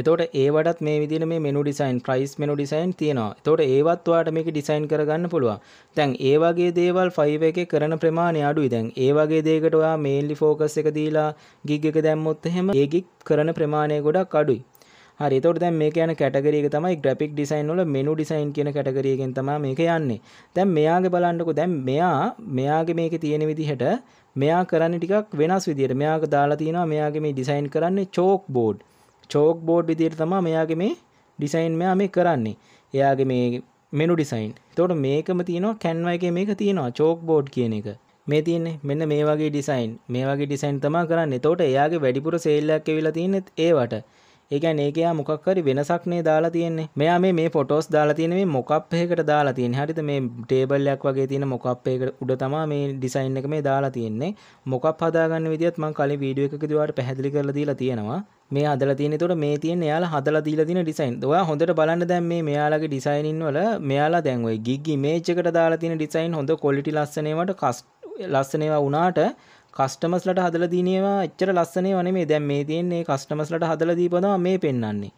එතකොට ඒවටත් මේ විදිහට මේ menu design price menu design තියෙනවා. එතකොට ඒවත් ඔයාලට මේක ඩිසයින් කරගන්න පුළුවන්. දැන් ඒ වගේ දේවල් 5 එකේ කරන ප්‍රමාණය අඩුයි. දැන් ඒ වගේ දෙයකට ඔයා මේන්ලි ફોකස් එක දීලා ගිග් එක දැම්මොත් එහෙම ඒ ගිග් කරන ප්‍රමාණය ගොඩක් අඩුයි. හරි එතකොට දැන් මේක යන කැටගරිය එක තමයි ග්‍රැෆික් ඩිසයින් වල මෙනු ඩිසයින් කියන කැටගරිය එකෙන් තමයි මේක යන්නේ. දැන් මෙයාගේ බලන්නකෝ දැන් මෙයා මෙයාගේ මේකේ තියෙන විදිහට මෙයා කරන්නේ ටිකක් වෙනස් විදිහට. මෙයාක දාලා තිනවා මෙයාගේ මේ ඩිසයින් කරන්නේ චෝක් බෝඩ්. චෝක් බෝඩ් විදියට තමා මෙයාගේ මේ ඩිසයින් මෙයා මේ කරන්නේ එයාගේ මේ මෙනු ඩිසයින් තෝට මේකම තියෙනවා කැන්ව එක මේක තියෙනවා චෝක් බෝඩ් කියන එක මේ තියන්නේ මෙන්න මේ වගේ ඩිසයින් මේ වගේ ඩිසයින් තමා කරන්න තෝට එයාගේ වැඩිපුර සේල්ලයක් වෙලා තියන්නෙත් ඒවට ඒකැන් ඒකයා මොකක්කරි වෙනසක්නේ දාලා තියෙන්නේ මෙයා මේ මේ ෆොටෝස් දාලා තියෙන මේ මොකප්හකට දාලා තියෙන හරිත මේ ටේබල්ලයක් වගේ තියෙන මොකප්හකට උඩ තමා මේ ඩිසයින් එක මේ දාලා තියෙන්නේ මොකක් හදාගන්න විදිත් මං කලින් වීඩියෝ එකක දිවාට පැහැදිලි කරලා දීලා තියෙනවා මේ අදල තියෙන තොට මේ තියෙන යාල හදලා දීලා තියෙන ඩිසයින්. ඔයා හොඳට බලන්න දැන් මේ මෙයාලගේ ඩිසයිනින් වල මෙයාලා දැන් ওই gig image එකට දාලා තියෙන ඩිසයින් හොඳ quality ලස්සන ඒවාට ලස්සන ඒවා වුණාට කස්ටමස්ලට හදලා දිනේවා එච්චර ලස්සනේ වනේ මේ දැන් මේ තියෙන්නේ කස්ටමස්ලට හදලා දීපදම මේ පෙන්වන්නේ.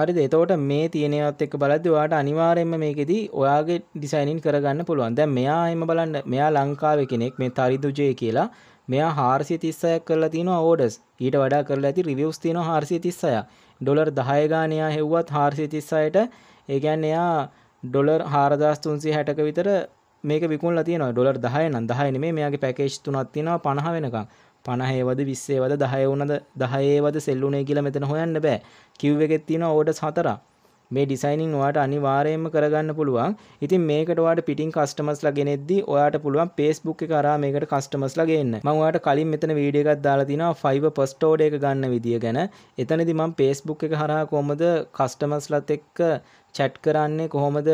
හරිද එතකොට මේ තියෙනවත් එක්ක බලද්දි ඔයාට අනිවාර්යයෙන්ම මේකෙදි ඔයාගේ ඩිසයිනින් කරගන්න පුළුවන් දැන් මෙයා එහෙම බලන්න මෙයා ලංකාවේ කෙනෙක් මේ තරිදුජේ කියලා මෙයා හාරසිය තිස්සයක් කරලා තියෙනවා ඕඩස් ඊට වඩා කරලා ඇති රිවියස් තියෙනවා හාරසිය තිස්සය ඩොලර් දහය ගානයා හෙව්වත් හාරසිය තිස්සයට ඒගැන් එයා ඩොලර් හාරදාස්තුන්සි හැටක විතර මේක විකුණලා තියෙනවා ඩොලර් 10 නම් 10 නෙමෙයි මෙයාගේ පැකේජ් තුනක් තියෙනවා 50 වෙනකම් පණහේවද විස්සේවද දහය වුණද දහයේවද සෙල්ලුනේ කියලා මෙතන හොයන්න බෑ කිව් එකෙත් තියෙනවා ඕඩර්ස් හතරක් මේ ඩිසයිනින් ඔයාට අනිවාර්යයෙන්ම කරගන්න පුළුවන්. ඉතින් මේකට ඔයාට පිටින් කස්ටමර්ස්ලා ගෙනෙද්දී ඔයාට පුළුවන් Facebook එක හරහා මේකට කස්ටමර්ස්ලා ගේන්න. මම ඔයාට කලින් මෙතන වීඩියෝ එකක් දාලා තිනවා Fiverr first order එක ගන්න විදිය ගැන. එතනදී මම Facebook එක හරහා කොහොමද කස්ටමර්ස්ලත් එක්ක chat කරන්නේ කොහොමද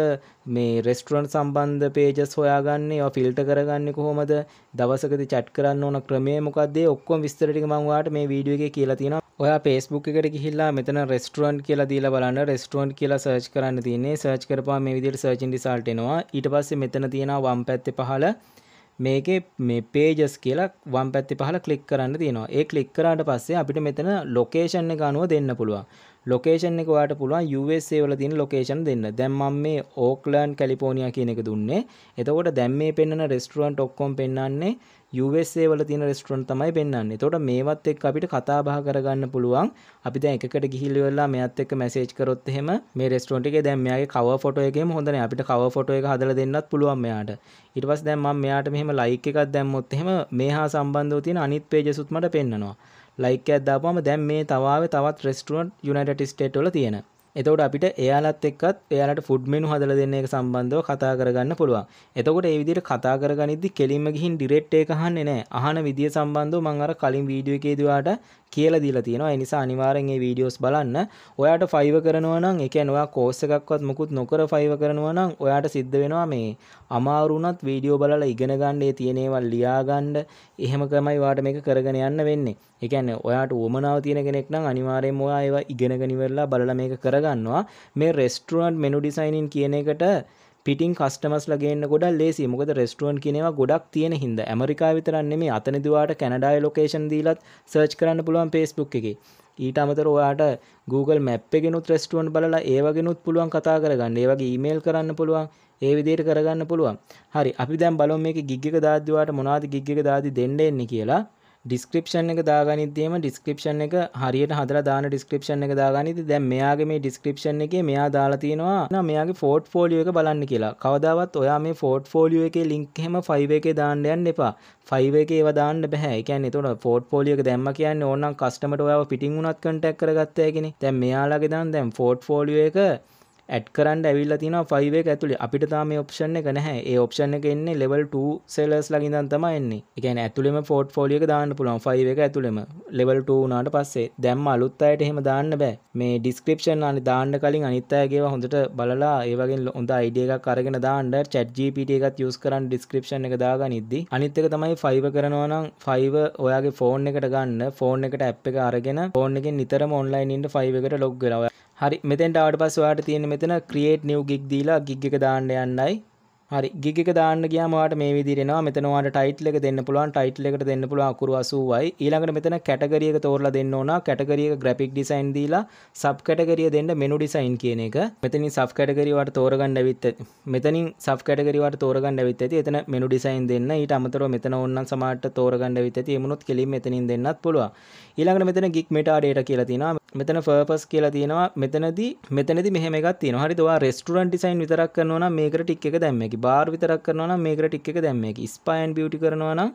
මේ රෙස්ටරන්ට් සම්බන්ධ පේජස් හොයාගන්නේ ඒවා ෆිල්ටර් කරගන්නේ කොහොමද දවසකදී chat කරන්න ඕන ක්‍රමය මොකක්ද ඒ ඔක්කොම විස්තර ටික මම ඔයාලට මේ වීඩියෝ එකේ කියලා තියෙනවා ඔයා පේස්බුක් එකට ගිහිල්ලා මෙතන රෙස්ටරන්ට් කියලා දීලා බලන්න රෙස්ටරන්ට් කියලා සර්ච් කරන්න තියෙන්නේ සර්ච් කරපුවා මේ විදිහට සර්ච් ඉන් රිසල්ට් එනවා ඊට පස්සේ මෙතන තියෙනවා වම් පැත්තේ පහළ මේකේ මේ pages කියලා වම් පැත්තේ පහළ ක්ලික් කරන්න තියෙනවා ඒ ක්ලික් කරාට පස්සේ අපිට මෙතන location එක අනුව දෙන්න පුළුවන් location එක ඔයාලට පුළුවන් USA වල තියෙන location දෙන්න දැන් මම මේ Oakland California කියන එක දුන්නේ එතකොට දැන් මේ පෙන්වන රෙස්ටරන්ට් ඔක්කොම පෙන්වන්නේ යුසේ වල තින රෙස්ටරන් තමයි පෙන්න්න තොට මේවත් එක් අපිට කතාබා කරගන්න පුළුවන් අපි දැ එකට ගිහිල් වෙල්ලා මෙත් එක් මැසේජ් කරොත් එහෙම මේ රෙස්ටරන්ට එක දැම්මයාගේ කව ෆොටෝ එකේ හොඳන අපිට කව ෆොටෝ එක හදල දෙන්නත් පුළුවන් මෙයාට ඉට පස් දැම්ම මෙයාට මෙහම ලයික එකක් දැම්මොත් එහෙම මේ හා සම්බන්ධව තියෙන අනිත් පේජසුත්මට පෙන්න්නනවා ලයික ඇදදාපුම දැම් මේ තවාව තවත් රෙස්ටුවන්ට යුනට ස්ටේට්ල තියෙන එතකොට අපිට එයාලත් එක්කත් එයාලට ෆුඩ් මෙනු හදලා දෙන්න එක සම්බන්ධව කතා කරගන්න පුළුවන්. එතකොට ඒ විදිහට කතා කරගනිද්දි කෙලින්ම ගිහින් ඩිරෙක්ට් එක අහන්නේ නැහැ. අහන විදිය සම්බන්ධව මම අර කලින් වීඩියෝ එකේදී ඔයාලට කියල දිල තියෙනවා එනිසා අනිවාරෙන් ඒ වීඩියෝස් බලන්න ඔයාට ෆයිව කරනවා නම් එක නවා කෝස් එකක්වත් මුකුත් නොකර ෆයිව කරනවා නම් ඔයාට සිද්ධ වෙනවා මේ අමාරුණත් වීඩියෝ බලලා ඉගෙන ගන්නේ තියෙනේවල් ලියාගණ්ඩ එහෙම තමයි වාට මේක කරගෙන යන්න වෙන්නේ එකන්න ඔයාට උමනාව තියෙන කෙනෙක් නම් අනිවාරයෙන් ඔයා ඒවා ඉගෙනගනිවෙල්ලා බලලා මේක කරගන්නවා මේ රෙස්ටරන්ට් මෙනු ඩිසයිනින් කියන එකට පිටින් කස්ටමස් ලගේන්න ගොඩ ලේසි මොකද රෙස්ටුවන් කියනවා ගොඩක් තියෙන හිද ඇමරිකා විතරන්නේ මේ අතනිදවාට කැනඩායි ලොකේෂන් දීලත් සර්ච් කරන්න පුළුවන් පේස්බුක් එක ඊට අමතර ඔයාට Google මැප් එකෙනුත් රෙස්ටුවන් බලලා ඒවගෙනුත් පුළුවන් කතා කරගන්න ඒ වගේ ඊමේල් කරන්න පුළුවන් ඒ විදියට කරගන්න පුළුවන් හරි අපි දැන් බලමු මේක ගිග් එක දාද්දිවාට මොනවද ගිග් එක දාදි දෙන්න එන්නේ කියලා ඩිස්ක්‍රපෂන් එක දාගනිදේම ඩිස්ක්‍රපෂන් එක හරියට හදර දාන ඩිස්ක්‍රපෂන් එක දාගනිද දැන් මෙයාගේ මේ ඩිස්ක්‍රපෂන් එක මෙයා දාලා තියෙනවා මෙයාගේ ෆෝට් ෆෝලියෝ එක බලන්න කියලා කවදාවත් ඔයා මේ ෆෝට් ෆෝලියෝ එකේ ලින්ක් එහෙම 5 එකේ දාන්න යන්න එපා 5 එකේ ඒවා දාන්න බෑ ඒ කියන්නේ එතකොට ෆෝට් ෆෝලියෝ එක දැම්ම කියන්නේ ඕනනම් කස්ටමර්ට ඔයාව පිටින් උනත් කන්ටැක්ට් කරගත්ත හැකිනේ දැන් මෙයාලගේ දාන්න දැන් ෆෝට් ෆෝලියෝ එක ඇඩ් කරන්න ඇවිල්ලා තියෙනවා 5 එක ඇතුලේ අපිට තාම මේ ඔප්ෂන් එක නැහැ. ඒ ඔප්ෂන් එක එන්නේ level 2 sellers ලා ඉඳන් තමයි එන්නේ. ඒ කියන්නේ ඇතුළෙම portfolio එක දාන්න පුළුවන් 5 එක ඇතුළෙම level 2 වුණාට පස්සේ. දැන්ම අලුත් අයට එහෙම දාන්න බෑ. මේ description අනි දාන්න කලින් අනිත් අයගේවා හොඳට බලලා ඒ වගේ හොඳ idea එකක් අරගෙන දාන්න chat GPT එකත් use කරන් description එක දාගනිද්දි අනිත් එක තමයි 5 කරනවා නම් 5 ඔයාගේ ෆෝන් එකට ගන්න ෆෝන් එකට ඇප් එක අරගෙන ෆෝන් එකෙන් නිතරම ඔන්ලයින් ඉන්න 5 එකට ලොග් වෙලා හරි මෙතෙන්ට ආවට පස්සේ ඔයාලට තියෙන්නේ මෙතන create new gig දීලා gig එක දාන්න යන්නයි හරි ගිග එක දාන්න ගියාම ඔයාලට මේ විදිහට එනවා මෙතන ඔයාලට ටයිටල් එක දෙන්න පුළුවන් ටයිටල් එකට දෙන්න පුළුවන් අකුරු 80යි ඊළඟට මෙතන කැටගරි එක තෝරලා දෙන්න ඕන කැටගරි එක ග්‍රැෆික් ඩිසයින් දීලා සබ් කැටගරිය දෙන්න මෙනු ඩිසයින් කියන එක මෙතනින් සබ් කැටගරි වට තෝරගන්න ඇවිත් මෙතනින් සබ් කැටගරි වට තෝරගන්න ඇවිත් ඇති එතන මෙනු ඩිසයින් දෙන්න ඊට අමතරව මෙතන ඕනනම් සමාජයට තෝරගන්න ඇවිත් ඇති එමුණුත් කෙලින් මෙතනින් දෙන්නත් පුළුවන් ඊළඟට මෙතන ගික් මෙටා ඩේටා කියලා තියෙනවා මෙතන පර්පස් කියලා තියෙනවා මෙතනදී මෙතනදී මෙහෙම එකක් තියෙනවා හරිද ඔයා රෙස්ටුරන්ට් ඩිසයින් විතරක් කරනවා නම් මේකට ටික් එක දැම්මේ ඇති බාර් විතරක් කරනවා නම් මේකට ටික් එක දැම්ම එක ස්පා ඇන් බියුටි කරනවා නම්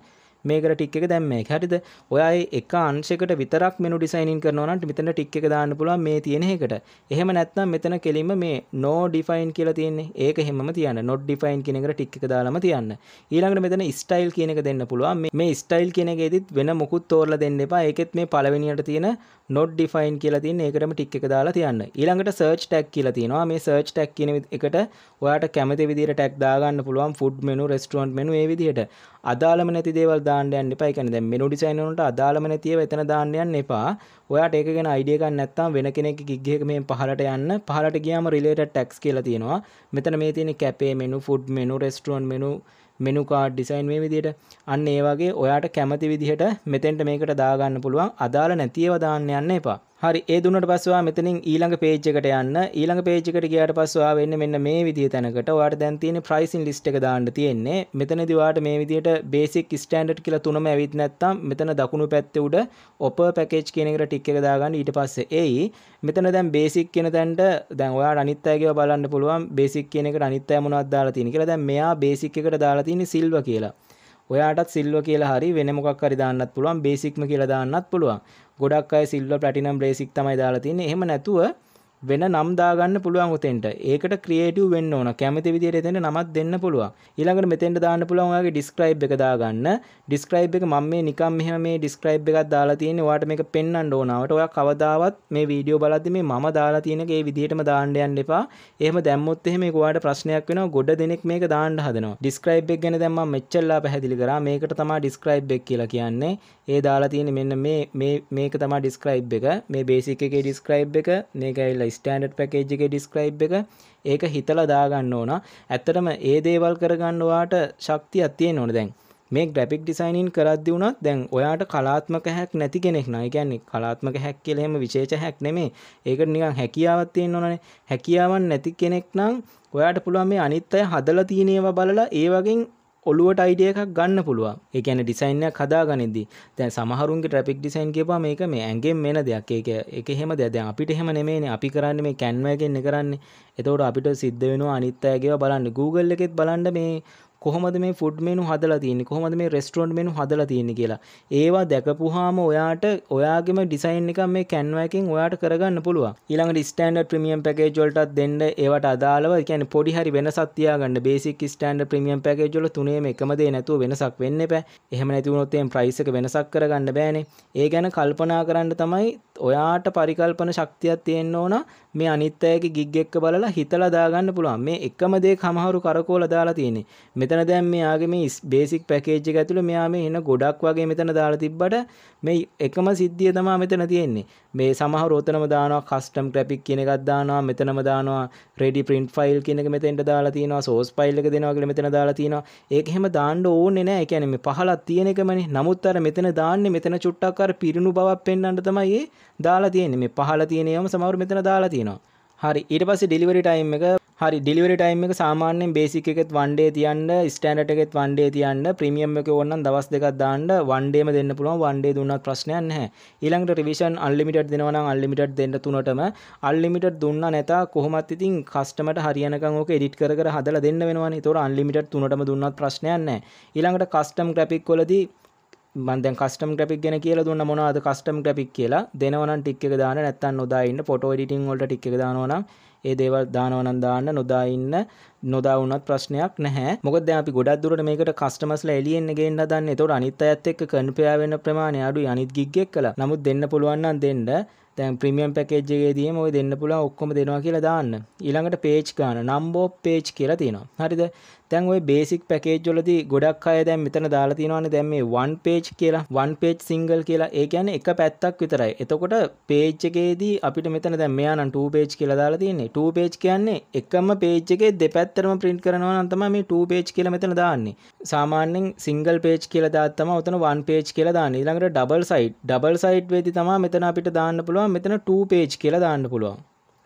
මේකට ටික් එක දැම්ම එක හරිද ඔයා එක අංශයකට විතරක් මෙනු ඩිසයිනින් කරනවා නම් මෙතන ටික් එක දාන්න පුළුවන් මේ තියෙන එකට එහෙම නැත්නම් මෙතන කෙලින්ම මේ no define කියලා තියෙන්නේ ඒක හැමම තියන්න not define කියන එකට ටික් එක දාලාම තියන්න ඊළඟට මෙතන style කියන එක දෙන්න පුළුවන් මේ style කියන එකේදීත් වෙන මොකුත් තෝරලා දෙන්න එපා ඒකෙත් මේ පළවෙනියට තියෙන not define කියලා තියෙන ඒකටම ටික් එක දාලා තියන්න ඊළඟට search tag කියලා තියෙනවා මේ search tag කියන එකට ඔයාට කැමති විදිහට tag දාගන්න පුළුවන් food menu restaurant menu ඒ විදිහට අදාළම නැති දේවල් දාන්න යන්න එපා. ඒ කියන්නේ දැන් මෙනු ඩිසයින් වලට අදාළම නැති ඒවා එතන දාන්න යන්න එපා. ඔයාට ඒක ගැන අයිඩියා ගන්න නැත්නම් වෙන කෙනෙක්ගේ gig එක මෙහෙන් පහලට යන්න. පහලට ගියාම related tax කියලා තියෙනවා. මෙතන මේ තියෙන කැපේ menu, food menu, restaurant menu, menu card design මේ විදිහට. අන්න ඒ වගේ ඔයාට කැමති විදිහට මෙතෙන්ට මේකට දාගන්න පුළුවන්. අදාළ නැති ඒවා දාන්න යන්න එපා. හරි ඒ දුන්නට පස්වා මෙතනින් ඊළඟ පේජ් එකට යන්න ඊළඟ පේජ් එකට ගියාට පස්වා වෙන්න මෙන්න මේ විදිය තැනකට ඔයාට දැන් තියෙන pricing list එක දාන්න තියෙන්නේ මෙතනදී ඔයාට මේ විදියට basic standard කියලා තුනම ඇවිත් නැත්නම් මෙතන දකුණු පැත්තේ උඩ offer package කියන එකට ටික් එක දාගන්න ඊට පස්සේ එයි මෙතන දැන් basic කියන තැනට දැන් ඔයාට අනිත් අයගේ බලන්න පුළුවන් basic කියන එකට අනිත් අය මොනවද දාලා තියෙන්නේ කියලා දැන් මෙයා basic එකට දාලා තියෙන්නේ silver කියලා ඔයාටත් සිල්ව කියලා හරි වෙන මොකක් හරි දාන්නත් පුළුවන් බේසික්ම කියලා දාන්නත් පුළුවන් ගොඩක් අය සිල්ව පටිනම් බ්‍රේසික් තමයි දාලා තින්නේ එහෙම නැතුව වෙන නම් දාගන්න පුළුවන් උතෙන්ට. ඒකට ක්‍රියේටිව් වෙන්න ඕන. කැමති විදිහට එතෙන්ට නමක් දෙන්න පුළුවන්. ඊළඟට මෙතෙන්ට දාන්න පුළුවන් ඔයාගේ describe එක දාගන්න. describe එක මම මේ නිකන් මෙහෙම මේ describe එකක් දාලා තියෙන්නේ. ඔයාට මේක පෙන්වන්න ඕනවට ඔයා කවදාවත් මේ වීඩියෝ බලද්දි මේ මම දාලා තියෙන එක ඒ විදිහටම දාන්න යන්න එපා. එහෙම දැම්මොත් එහෙම ඒක ඔයාට ප්‍රශ්නයක් වෙනවා. ගොඩ දෙනෙක් මේක දාන්න හදනවා. describe එක ගැන දැන් මම මෙච්චරලා පැහැදිලි කරා. මේකට තමයි describe එක කියලා කියන්නේ. ඒ දාලා තියෙන්නේ මෙන්න මේ මේ මේක තමයි describe එක. මේ basic එකේ describe එක මේක ඇවිල්ලා ස්ටන්ඩ් පැකේජ් එක ඩිස්ක්‍රයිබ් එක ඒක හිතලා දාගන්න ඕන ඇත්තටම ඒ දේවල් කරගන්නවාට ශක්ති අතිය නොන දැන් මේ ග්‍රපික් ඩිසයිනින් කරද්දි වුණත් දැන් ඔයාට කලාත්මක හැක් නැති කෙනෙක් නයි කියන්නේ කලාත්මක හැක් කියලා එහෙම විශේෂ හැක් නෙමේ ඒකට නිකන් හැකියාවක් තියෙන්න ඕනනේ හැකියාවක් නැති කෙනෙක් නම් ඔයාට පුළුවන් මේ අනිත් අය හදලා තියෙන ඒවා බලලා ඒ වගේ ඔලුවට අයිඩිය එකක් ගන්න පුළුවන් එකන ඩිසයින්යක් හදා ගනිදදි තැන් සමහරුන්ගේ ට්‍රපික් ඩිසයින් කියපා මේක මේ ඇගේ මෙන දෙයක් ඒක එක හෙම දැද අපිට හෙම නෙමේන අපි කරන්න මේ කැන්වයගෙන්න්න කරන්න එතවට අපිට සිද්ධ වෙනවා අනිත්තයගේ බලන්න Google එකෙත් බලන්ඩ මේ කොහොමද මේ ෆුඩ් මෙනු හදලා තියෙන්නේ කොහොමද මේ රෙස්ටෝරන්ට් මෙනු හදලා තියෙන්නේ කියලා ඒවා දැකපුවාම ඔයාට ඔයාගේම ඩිසයින් එක මේ කැන්වා එකෙන් ඔයාට කරගන්න පුළුවන් ඊළඟට ස්ටෑන්ඩඩ් ප්‍රීමියම් පැකේජ් වලටත් දෙන්න ඒවට අදාළව ඒ කියන්නේ පොඩි හරි වෙනසක් තියාගන්න බේසික් ස්ටෑන්ඩඩ් ප්‍රීමියම් පැකේජ් වල තුනේම එකම දේ නැතුව වෙනසක් වෙන්න එපා එහෙම නැති වුණොත් එම් ප්‍රයිස් එක වෙනසක් කරගන්න බෑනේ ඒ ගැන කල්පනා කරන්න තමයි ඔයාට පරිකල්පන ශක්තියක් තියෙන්න ඕන මේ අනිත් අයගේ ගිග් එක්ක බලලා හිතලා දාගන්න පුළුවන් මේ එකම දේ කමහරු කරකෝල දාලා තියෙන්නේ මෙතන දැන් මෙයාගේ මේ බේසික් පැකේජ් එක ඇතුළේ මෙයා මේ එන ගොඩක් වගේ මෙතන දාලා තිබ්බට මේ එකම සිද්ධිය තමයි මෙතන තියෙන්නේ. මේ සමහර ඔතනම දානවා කස්ටම් ග්‍රැෆික් කියන එකක් දානවා මෙතනම දානවා රෙඩි print file කියන එක මෙතෙන්ට දාලා තියෙනවා source file එක දෙනවා කියලා මෙතන දාලා තියෙනවා. ඒක එහෙම දාන්න ඕනේ නෑ. ඒ කියන්නේ මේ පහලක් තියෙන එකමනේ. නමුත් අර මෙතන දාන්නේ මෙතන චුට්ටක් අර පිරිණු බවක් පෙන්වන්න තමයි ඒ දාලා තියෙන්නේ. මේ පහල තියෙන ඒවාම සමහර මෙතන දාලා තියෙනවා. හරි ඊට පස්සේ ඩිලිවරි ටයිම් එක හරි ඩිලිවරි ටයිම් එක සාමාන්‍යයෙන් බේසික් එකෙත් වන් ඩේ තියන්න ස්ටෑන්ඩඩ් එකෙත් වන් ඩේ තියන්න ප්‍රීමියම් එක ඕන නම් දවස් දෙකක් දාන්න වන් ඩේම දෙන්න පුළුවන් වන් ඩේ දුන්නත් ප්‍රශ්නයක් නැහැ ඊළඟට රිවිෂන් අන්ලිමිටඩ් දෙනවා නම් අන්ලිමිටඩ් දෙන්න තුනටම අන්ලිමිටඩ් දුන්නා නැත කොහොමත් ඉතින් කස්ටමර්ට හරියනකම් ඕක එඩිට් කර කර හදලා දෙන්න වෙනවනේ ඒතකොට අන්ලිමිටඩ් තුනටම දුන්නත් ප්‍රශ්නයක් නැහැ ඊළඟට කස්ටම් ග්‍රැෆික් වලදී මන්දැන් කස්ටම් ට්‍රපික් ගැන කියලා දුන්න මොනවාද කස්ටම් ට්‍රපික් කියලා දෙනවනම් ටික් එක දාන්න නැත්තම් නොදා ඉන්න ෆොටෝ එඩිටින් වලට ටික් එක දානවා නම් ඒ දේවල් දානවා නම් දාන්න නොදා ඉන්න නොදා වුණත් ප්‍රශ්නයක් නැහැ. මොකද දැන් අපි ගොඩක් දුරට මේකට කස්ටමර්ස්ලා එළියෙන් ගේන්න හදන්නේ. ඒතකොට අනිත් අයත් එක්ක කන්පෙයා වෙන ප්‍රමාණය අඩුයි අනිත් ගිග් එක්කලා. නමුත් දෙන්න පුළුවන් නම් දෙන්න. තැන් ප්‍රමියම් පැකේජ්ජගේදීම ඔය දෙන්න පුලා ඔක්කොම දෙනවා කියලා දාන්න ඊළඟට පේච් ගාන නම්බෝ පේච් කියලා තියෙනවා හරිද දැන් ඔය බේසික් පැකේජ්වලදී ගොඩක් අය දැන් මෙතන දාලා තියෙනවානේ දැන් මේ වන් page කියලා වන් page single කියලා ඒ කියන්නේ එක පැත්තක් විතරයි. එතකොට page එකේදී අපිට මෙතන දැන් මෙයා නම් two page කියලා දාලා තියෙන්නේ. two page කියන්නේ එකම page එකේ දෙපැත්තටම print කරනවා නම් තමයි මේ two page කියලා මෙතන දාන්නේ. සාමාන්‍යයෙන් single page කියලා දාත් තමයි උතන one page කියලා දාන්නේ. ඊළඟට double side double side වෙදී තමයි මෙතන අපිට දාන්න පුළුවන්. මෙතන two page කියලා දාන්න පුළුවන්.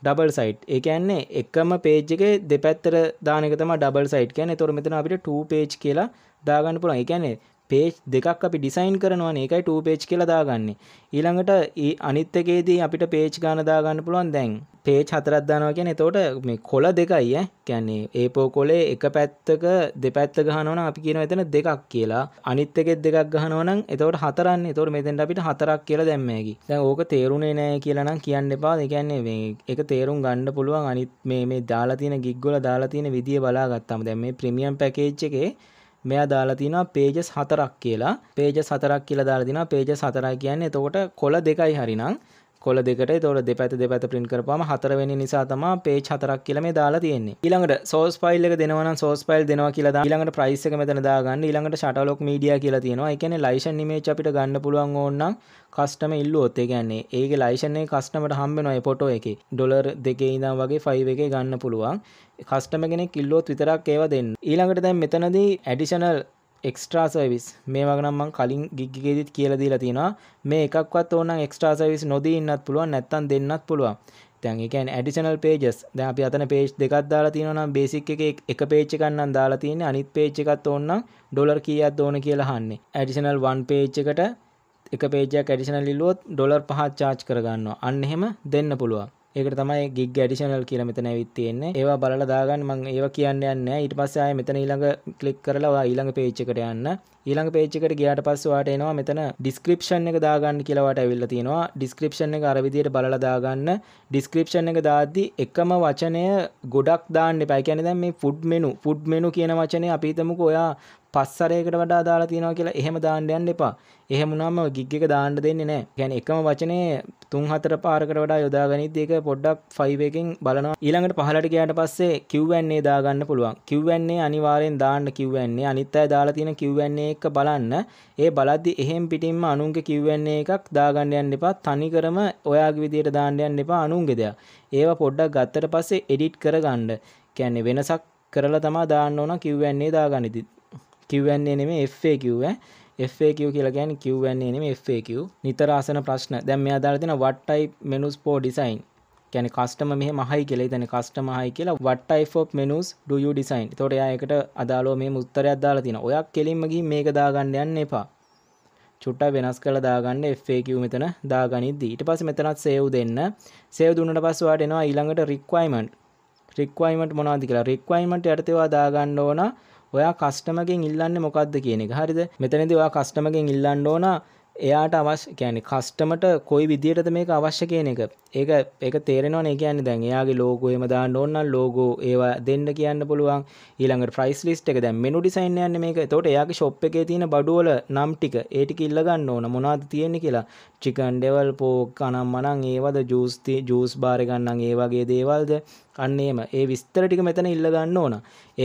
ඩබල් සයිට් එකන්නේ එකම පේජ් එක දෙපැත්තර දානකතම ඩබල් සයිට් කියන තොර මෙතන අපිට ටූ පේජ් කියලා දාගන්න පුළන් එකන්නේ පේජ් දෙකක් අපි ඩිසයින් කරනවා ඒකයි ටූ පේච් කියලා දාගන්නේ ඊළඟට ඒ අනිත් එකේදී අපිට පේච් ගාන දාගන්න පුළුවන් දැන් පේච් හතරක් දානවා කියන්නේ එතකොට මේ කොළ දෙකයි ඈ කියන්නේ ඒපෝ කොලේ එක පැත්තක දෙපැත්ත ගහනවා නම් අපි කියනවා එතන දෙකක් කියලා අනිත් එකෙත් දෙකක් ගහනවා නම් එතකොට හතරන්නේ එතකොට මෙතෙන්ට අපිට හතරක් කියලා දැම්මෑකි දැන් ඕක තේරුනේ නෑ කියලා නම් කියන්න එපා ඒ කියන්නේ මේ එක තේරුම් ගන්න පුළුවන් අනිත් මේ මේ දාලා තියෙන ගිග් වල දාලා තියෙන විදිය බලා ගත්තාම දැන් මේ ප්‍රීමියම් පැකේජ් එකේ මෙයා දාලා තිනවා pages 4ක් කියලා pages 4ක් කියලා දාලා තිනවා pages 4 කියන්නේ එතකොට කොළ දෙකයි හරිනම් කොල දෙකට තොට දෙපැත දෙපැත පින් කරපම හතරවෙනි නිසා තම පේ හතරක් කියල මේ දාලා තියෙන්නේ ඊළඟට සෝස් පයිල් එක දෙනවන සෝස් පයිල් දෙනවා කියලා ඊළඟට ප්‍රයිස් එක මෙතන දාගන්න ඊළඟට ෂටලොක් මීඩියා කියලා තියෙනවා ඒ කියන්නේ ලයිසන් ඉමේජ් අපිට ගන්න පුළුවන් ඕනනම් කස්ටම ඉල්ලුවොත් ඒ කියන්නේ ඒකේ ලයිසන් එක කස්ටමර්ට හම්බෙනවා ඒ ෆොටෝ එකේ ඩොලර් දෙකේ ඉඳන් වගේ 5 එකේ ගන්න පුළුවන් කස්ටමර් කෙනෙක් ඉල්ලුවොත් විතරක් ඒවා දෙන්න ඊළඟට දැන් මෙතනදී ඇඩිෂනල් එක්ස්ට්‍රා සර්විස් මේ වගේ නම් මම කලින් gig එකේදීත් කියලා දීලා තිනවා මේ එකක්වත් ඕන නම් එක්ස්ට්‍රා සර්විස් නොදී ඉන්නත් පුළුවන් නැත්නම් දෙන්නත් පුළුවන් දැන් ඒ කියන්නේ ඇඩිෂනල් pages දැන් අපි අතන page දෙකක් දාලා තියෙනවා නම් basic එකේ එක page එකක් නම් දාලා තියෙන්නේ අනිත් page එකත් ඕන නම් ඩොලර් කීයක් ඕන කියලා අහන්නේ ඇඩිෂනල් 1 page එකට එක page එකක් ඇඩිෂනල් ඉල්ලුවොත් ඩොලර් 5ක් charge කරගන්නවා අන්න එහෙම දෙන්න පුළුවන් ඒකට තමයි ගිග් ඇඩිෂනල් කියලා මෙතන ඇවිත් තියෙන්නේ. ඒවා බලලා දාගන්න මම ඒවා කියන්න යන්නේ නැහැ. ඊට පස්සේ ආයෙ මෙතන ඊළඟ ක්ලික් කරලා ඔයා ඊළඟ පේජ් එකට යන්න. ඊළඟ පේජ් එකට ගියාට පස්සේ ඔයාට එනවා මෙතන ඩිස්ක්‍රිප්ෂන් එක දාගන්න කියලා ඔයාට ඇවිල්ලා තියෙනවා. ඩිස්ක්‍රිප්ෂන් එක අර විදියට බලලා දාගන්න. ඩිස්ක්‍රිප්ෂන් එක දාද්දි එකම වචනය ගොඩක් දාන්න එපා. ඒ කියන්නේ දැන් මේ ෆුඩ් මෙනු ෆුඩ් මෙනු කියන වචනේ අපි හිතමුකෝ ඔයා පස්සරයකට වඩා දාලා තියෙනවා කියලා එහෙම දාන්න යන්න එපා. එහෙම වුණාම ගිග් එක දාන්න දෙන්නේ නැහැ. يعني එකම වචනේ තුන් හතර පාරකට වඩා යොදා ගනිද්දී ඒක පොඩ්ඩක් 5 එකෙන් බලනවා. ඊළඟට පහලට ගියාට පස්සේ Q&A දාගන්න පුළුවන්. Q&A අනිවාර්යෙන් දාන්න Q&A අනිත් අය දාලා තියෙන Q&A එක බලන්න. ඒ බලද්දි එහෙම් පිටින්ම අනුන්ගේ Q&A එකක් දාගන්න යන්න එපා. තනිකරම ඔයාගේ විදියට දාන්න යන්න එපා අනුන්ගේ දෙයක්. ඒවා පොඩ්ඩක් ගත්තට පස්සේ එඩිට් කරගන්න. කියන්නේ වෙනසක් කරලා තමා දාන්න ඕන Q&A දාගනිද්දි. කිව්වන්නේ නෙමේ FA කිව්ව FAQ කියලා කියන්නේ කිව්වන්නේ නෙමේ FAQ නිතර අසන ප්‍රශ්න. දැන් මෙයා දාලා තියෙනවා what type menus for design. කියන්නේ customer මෙහෙම අහයි කියලා. ඉතින් customer අහයි කියලා what type of menus do you design. එතකොට එයා ඒකට අදාළව මේ උත්තරයක් දාලා තියෙනවා. ඔයා කෙලින්ම ගිහින් මේක දාගන්න යන්න එපා. චුට්ටක් වෙනස් කරලා දාගන්න FAQ මෙතන දාගනිද්දී. ඊට පස්සේ මෙතනත් save දෙන්න. save දුන්නාට පස්සේ ඔයාට එනවා ඊළඟට requirement. requirement මොනවද කියලා. requirement යටතේ ඔයා දාගන්න ඕනා ඔයා කස්ටමගෙන් ඉල්ලන්න මොකක්ද කියන එක හරිද මෙතනද ඔයා කස්ටමගෙන් ඉල්ලන්න ඕන එයාට අවශ කියැන කස්ටමට කොයි විදිහටද මේක අවශ්‍ය කියන එක ඒක එක තේරෙනවා ඒ කියන්නේ දැන් එයාගේ ලෝගෝයම දාන්න ඕන්න ලෝගෝ ඒවා දෙන්න කියන්න පුළුවන් ඊළඟට ප්‍රයිස් ලිස්ට් එක දැන් මෙනු ඩිසයින් යන්න මේක එතකොට එයාගේ ෂොප් එකේ තියෙන බඩුවල නම් ටික ඒ ටික ඉල්ල ගන්න ඕන මොනවද තියෙන්නේ කියලා චිකන් ඩෙවල් පෝක් අනම් මනම් ඒවද ජූස් ජූස් බාර ගන්නම් ඒ වගේ දේවල්ද අන්නේම ඒ විස්තර ටික මෙතන ඉල්ල ගන්න ඕන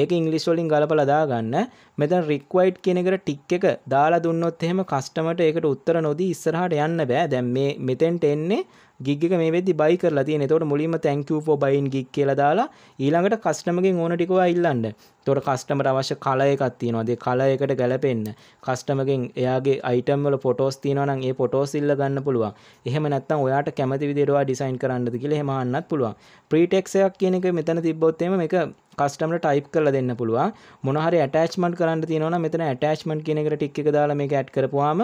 ඒක ඉංගලිස් වලින් ගලපලා දාගන්න මෙතන රික්වයිඩ් කියන එකට ටික් එක දාලා දුන්නොත් එහෙම කස්ටමර්ට ඒකට උත්තර නොදී ඉස්සරහට යන්න බෑ දැන් මේ මෙතෙන්ට එන්නේ ගිග්ග මේ වෙදදි බයි කරලා තියෙන තොට මුලින්ම තැංකූපෝ බයින් ගික් කියල දාලා ඊළඟට කස්ටමගෙන් ඕනටිකව ඉල්ලන්න තොට කස්ටමට අවශ්‍ය කලයකත්තියනවාද කලයකට ගැලපෙන්න්න කස්ටමගෙන් එයාගේ අයිටම්වල පොටෝස් තියනවනම් ඒ පොටෝසිල්ල ගන්න පුළුවන් එහෙම නැත්තම් ඔයාට කැමති විදිරවා ඩිසයින් කරන්නද කියල හෙමන්නත් පුළුවන් ප්‍රීටෙක්ෂයක් කියනක මෙතන තිබොත්තේම එක කස්ටමට ටයිප් කරලා දෙන්න පුළුවන් මොනහරි ඇටච්මන්ට කරන්න තියෙනවා මෙතන ඇටච්මන්ට කියන එකට ටික් එක දාලා මේක ඇඩ් කරපුවාම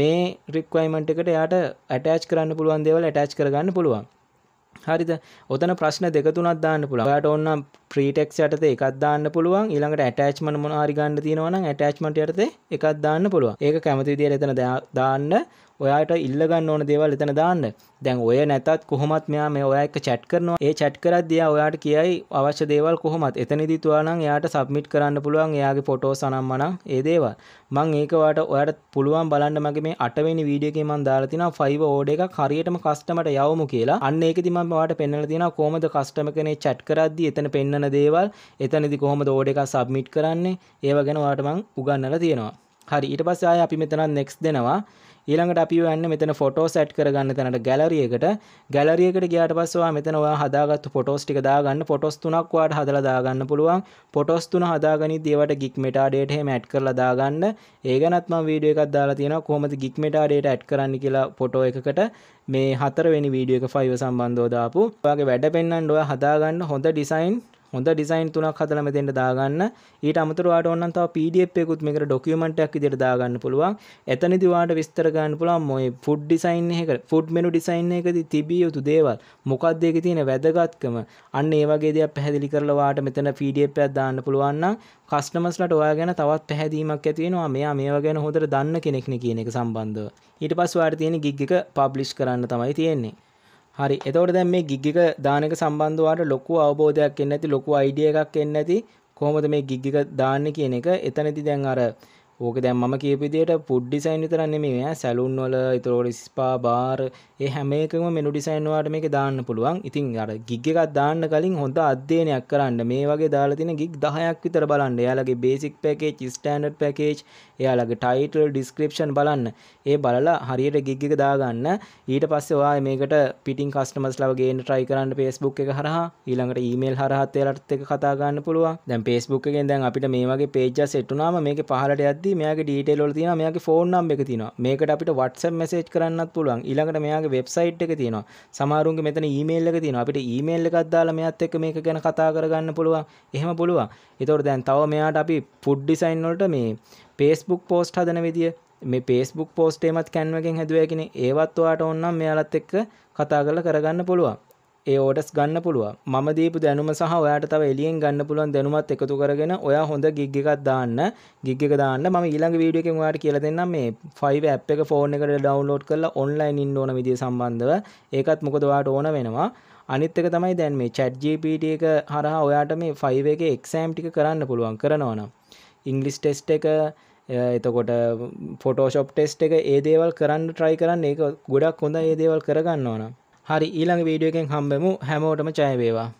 මේ රික්වයර්මන්ට් එකට එයාට ඇටච් කරන්න පුළුවන් දේවල් ඇටච් කරගන්න පුළුවන් හරිද ඔතන ප්‍රශ්න දෙක තුනක් දාන්න පුළුවන්. ඔයාට ඕන නම් ප්‍රීටෙක්ස් යටතේ එකක් දාන්න පුළුවන්. ඊළඟට ඇටැච්මන්ට් මොනවා හරි ගන්න තියෙනවා නම් ඇටැච්මන්ට් යටතේ එකක් දාන්න පුළුවන්. ඒක කැමති විදිහට එතන දාන්න. ඔයාට ඉල්ලගන්න ඕන දේවල් එතන දාන්න දැන් ඔය නැතත් කොහොමත් මෙයා මේ ඔයා එක්ක chat කරනවා ඒ chat කරද්දී එයා ඔයාට කියයි අවශ්‍ය දේවල් කොහොමත් එතනදී තුවානම් එයාට submit කරන්න පුළුවන් එයාගේ photos අනම් මනම් ඒ දේවල් මම ඒක ඔයාට ඔයාට පුළුවන් බලන්න මගේ මේ 8 වෙනි වීඩියෝ එකේ මම දාලා තිනවා 5 order එකක් හරියටම කස්ටමර්ට යවමු කියලා අන්න ඒකෙදි මම ඔයාට පෙන්වලා තිනවා කොහොමද කස්ටමර් කෙනේ chat කරද්දී එතන පෙන්වන දේවල් එතනදී කොහොමද order එකක් submit කරන්නේ ඒව ගැන ඔයාට මම උගන්වලා තියෙනවා හරි ඊට පස්සේ ආය අපි මෙතනත් නෙක්ස් දෙනවා ඊළඟට අපි යන්න මෙතන ෆොටෝ සැට් කරගන්න තැනට ගැලරිය එකට ගැලරිය එකට ගියාට පස්සේ ඔයා මෙතන ඔයා හදාගත්තු ෆොටෝස් ටික දාගන්න ෆොටෝස් තුනක් ඔයාට හදලා දාගන්න පුළුවන් ෆොටෝස් තුන හදාගනිද්දී ඒවට gig meta data එහෙම ඇඩ් කරලා දාගන්න ඒ ගැනත් මම වීඩියෝ එකක් දාලා තියෙනවා කොහොමද gig meta data ඇඩ් කරන්න කියලා ෆොටෝ එකකට මේ හතරවෙනි වීඩියෝ එක 5 සම්බන්ධව දාපු ඔයාගේ වැඩ පෙන්වන්න ඔයා හදාගන්න හොඳ ඩිසයින් හොඳ ඩිසයින් තුනක් හදලා මෙතෙන්ට දාගන්න ඊට අමතරව ඔයාලට ඕන නම් තව PDF එකකුත් මේකට ડોකියුමන්ට් එකක් විදිහට දාගන්න පුළුවන් එතනදී ඔයාලට විස්තර ගන්න පුළුවන් මොයි ෆුඩ් ඩිසයින් එක ෆුඩ් මෙනු ඩිසයින් එකදී තිබිය යුතු දේවල් මොකක්ද ඒකේ තියෙන වැදගත්කම අන්න ඒ වගේ දේවල් පැහැදිලි කරලා ඔයාලට මෙතන PDF එකක් දාන්න පුළුවන් නම් කස්ටමර්ස්ලට ඔයා ගැන තවත් පැහැදීමක් ඇති වෙනවා මෙයා මේවා ගැන හොඳට දන්න කෙනෙක්නේ කියන එක සම්බන්ධව ඊට පස්සේ ඔයාලට තියෙන gig එක පබ්ලිෂ් කරන්න තමයි තියෙන්නේ හරි එතවට දැන් මේ ගිග්ගික දානක සම්බන්ධවාට ලොකු අවබෝධයක් එන්න ඇති ලොකු අයිඩිය එකක් එන්න ඇති කොහොමද මේ ගිග්ගික දාන්න කියන එක එතනති දැන් අර ඕක දැන් මම කියපිදියට පුඩ් ඩිසයින් විතර නෙමෙයි ඈ සැලූන් වල ඊතකොට ස්පා බාර් ඒ හැම එකම මෙනු ඩිසයින් වලට මේක දාන්න පුළුවන්. ඉතින් අර ගිග් එකක් දාන්න කලින් හොඳ අධ්‍යයනයක් කරන්න. මේ වගේ දාලා තියෙන ගිග් 10ක් විතර බලන්න. එයාලගේ බේසික් පැකේජ්, ස්ටෑන්ඩඩ් පැකේජ්, එයාලගේ ටයිටල්, ඩිස්ක්‍රිප්ෂන් බලන්න. ඒ බලලා හරියට ගිග් එක දාගන්න. ඊට පස්සේ ඔයා මේකට පිටින් කස්ටමර්ස් ලව ගේන්න try කරන්න Facebook එක හරහා. ඊළඟට email හරහත් එයාලට එක කතා ගන්න පුළුවන්. දැන් Facebook එකෙන් දැන් අපිට මේ වගේ page එකක් set වුණාම මේකේ පහළට යද්දී ති මේගේ ඩීටේල්ල තින මේගේ ෆෝන් නම් එක තින මේකට අපිට වටසම් මෙසේජ් කරන්නත් පුළුවන් ඊළඟට මෙයාගේ වෙබ්සයිට් එක තියෙනවා සමාරුන්ගේ මෙතන ඊමේල් එක තියෙන අපිට ඊමේල් එකක් දාලා මෙයාත් එක්ක මේක ගැන කතා කරගන්න පුළුවන් එහෙම පුළුවන් ඒතකොට දැන් තව මෙයාට අපි ෆුඩ් ඩිසයින් වලට මේ Facebook පෝස්ට් හදන විදිය මේ පේස්බුක් පෝස්ටේමත් කැන්වකින් හැදුවකින ඒවත් වාට ඔන්නම් මෙයාලත් එක්ක කතා කරල කරගන්න පුළුවන් ඒ ඕඩස් ගන්න පුළුවන් මම දීපු දැනුම සහ ඔයාට තව එලියෙන් ගන්න පුළුවන් දැනුමත් එකතු කරගෙන ඔයා හොඳ ගිග් එකක් දාන්න ගිග් එක දාන්න මම ඊළඟ වීඩියෝ එකෙන් ඔයාට කියලා දෙන්නම් මේ 5 app එක ෆෝන් එකට ඩවුන්ලෝඩ් කරලා ඔන්ලයින් ඉන්න ඕන විදිය සම්බන්ධව ඒකත් මොකද ඔයාට ඕන වෙනවා අනිත් එක තමයි දැන් මේ chat gpt එක හරහා ඔයාට මේ 5 එකේ exam ටික කරන්න පුළුවන් කරනවා නම් ඉංග්‍රීසි ටෙස්ට් එක එතකොට ෆොටෝෂොප් ටෙස්ට් එක ඒ දේවල් කරන්න try කරන්න ඒක ගොඩක් හොඳ ඒ දේවල් කරගන්න ඕන හරි ඊළඟ වීඩියෝ එකෙන් හම්බෙමු හැමෝටම ජය වේවා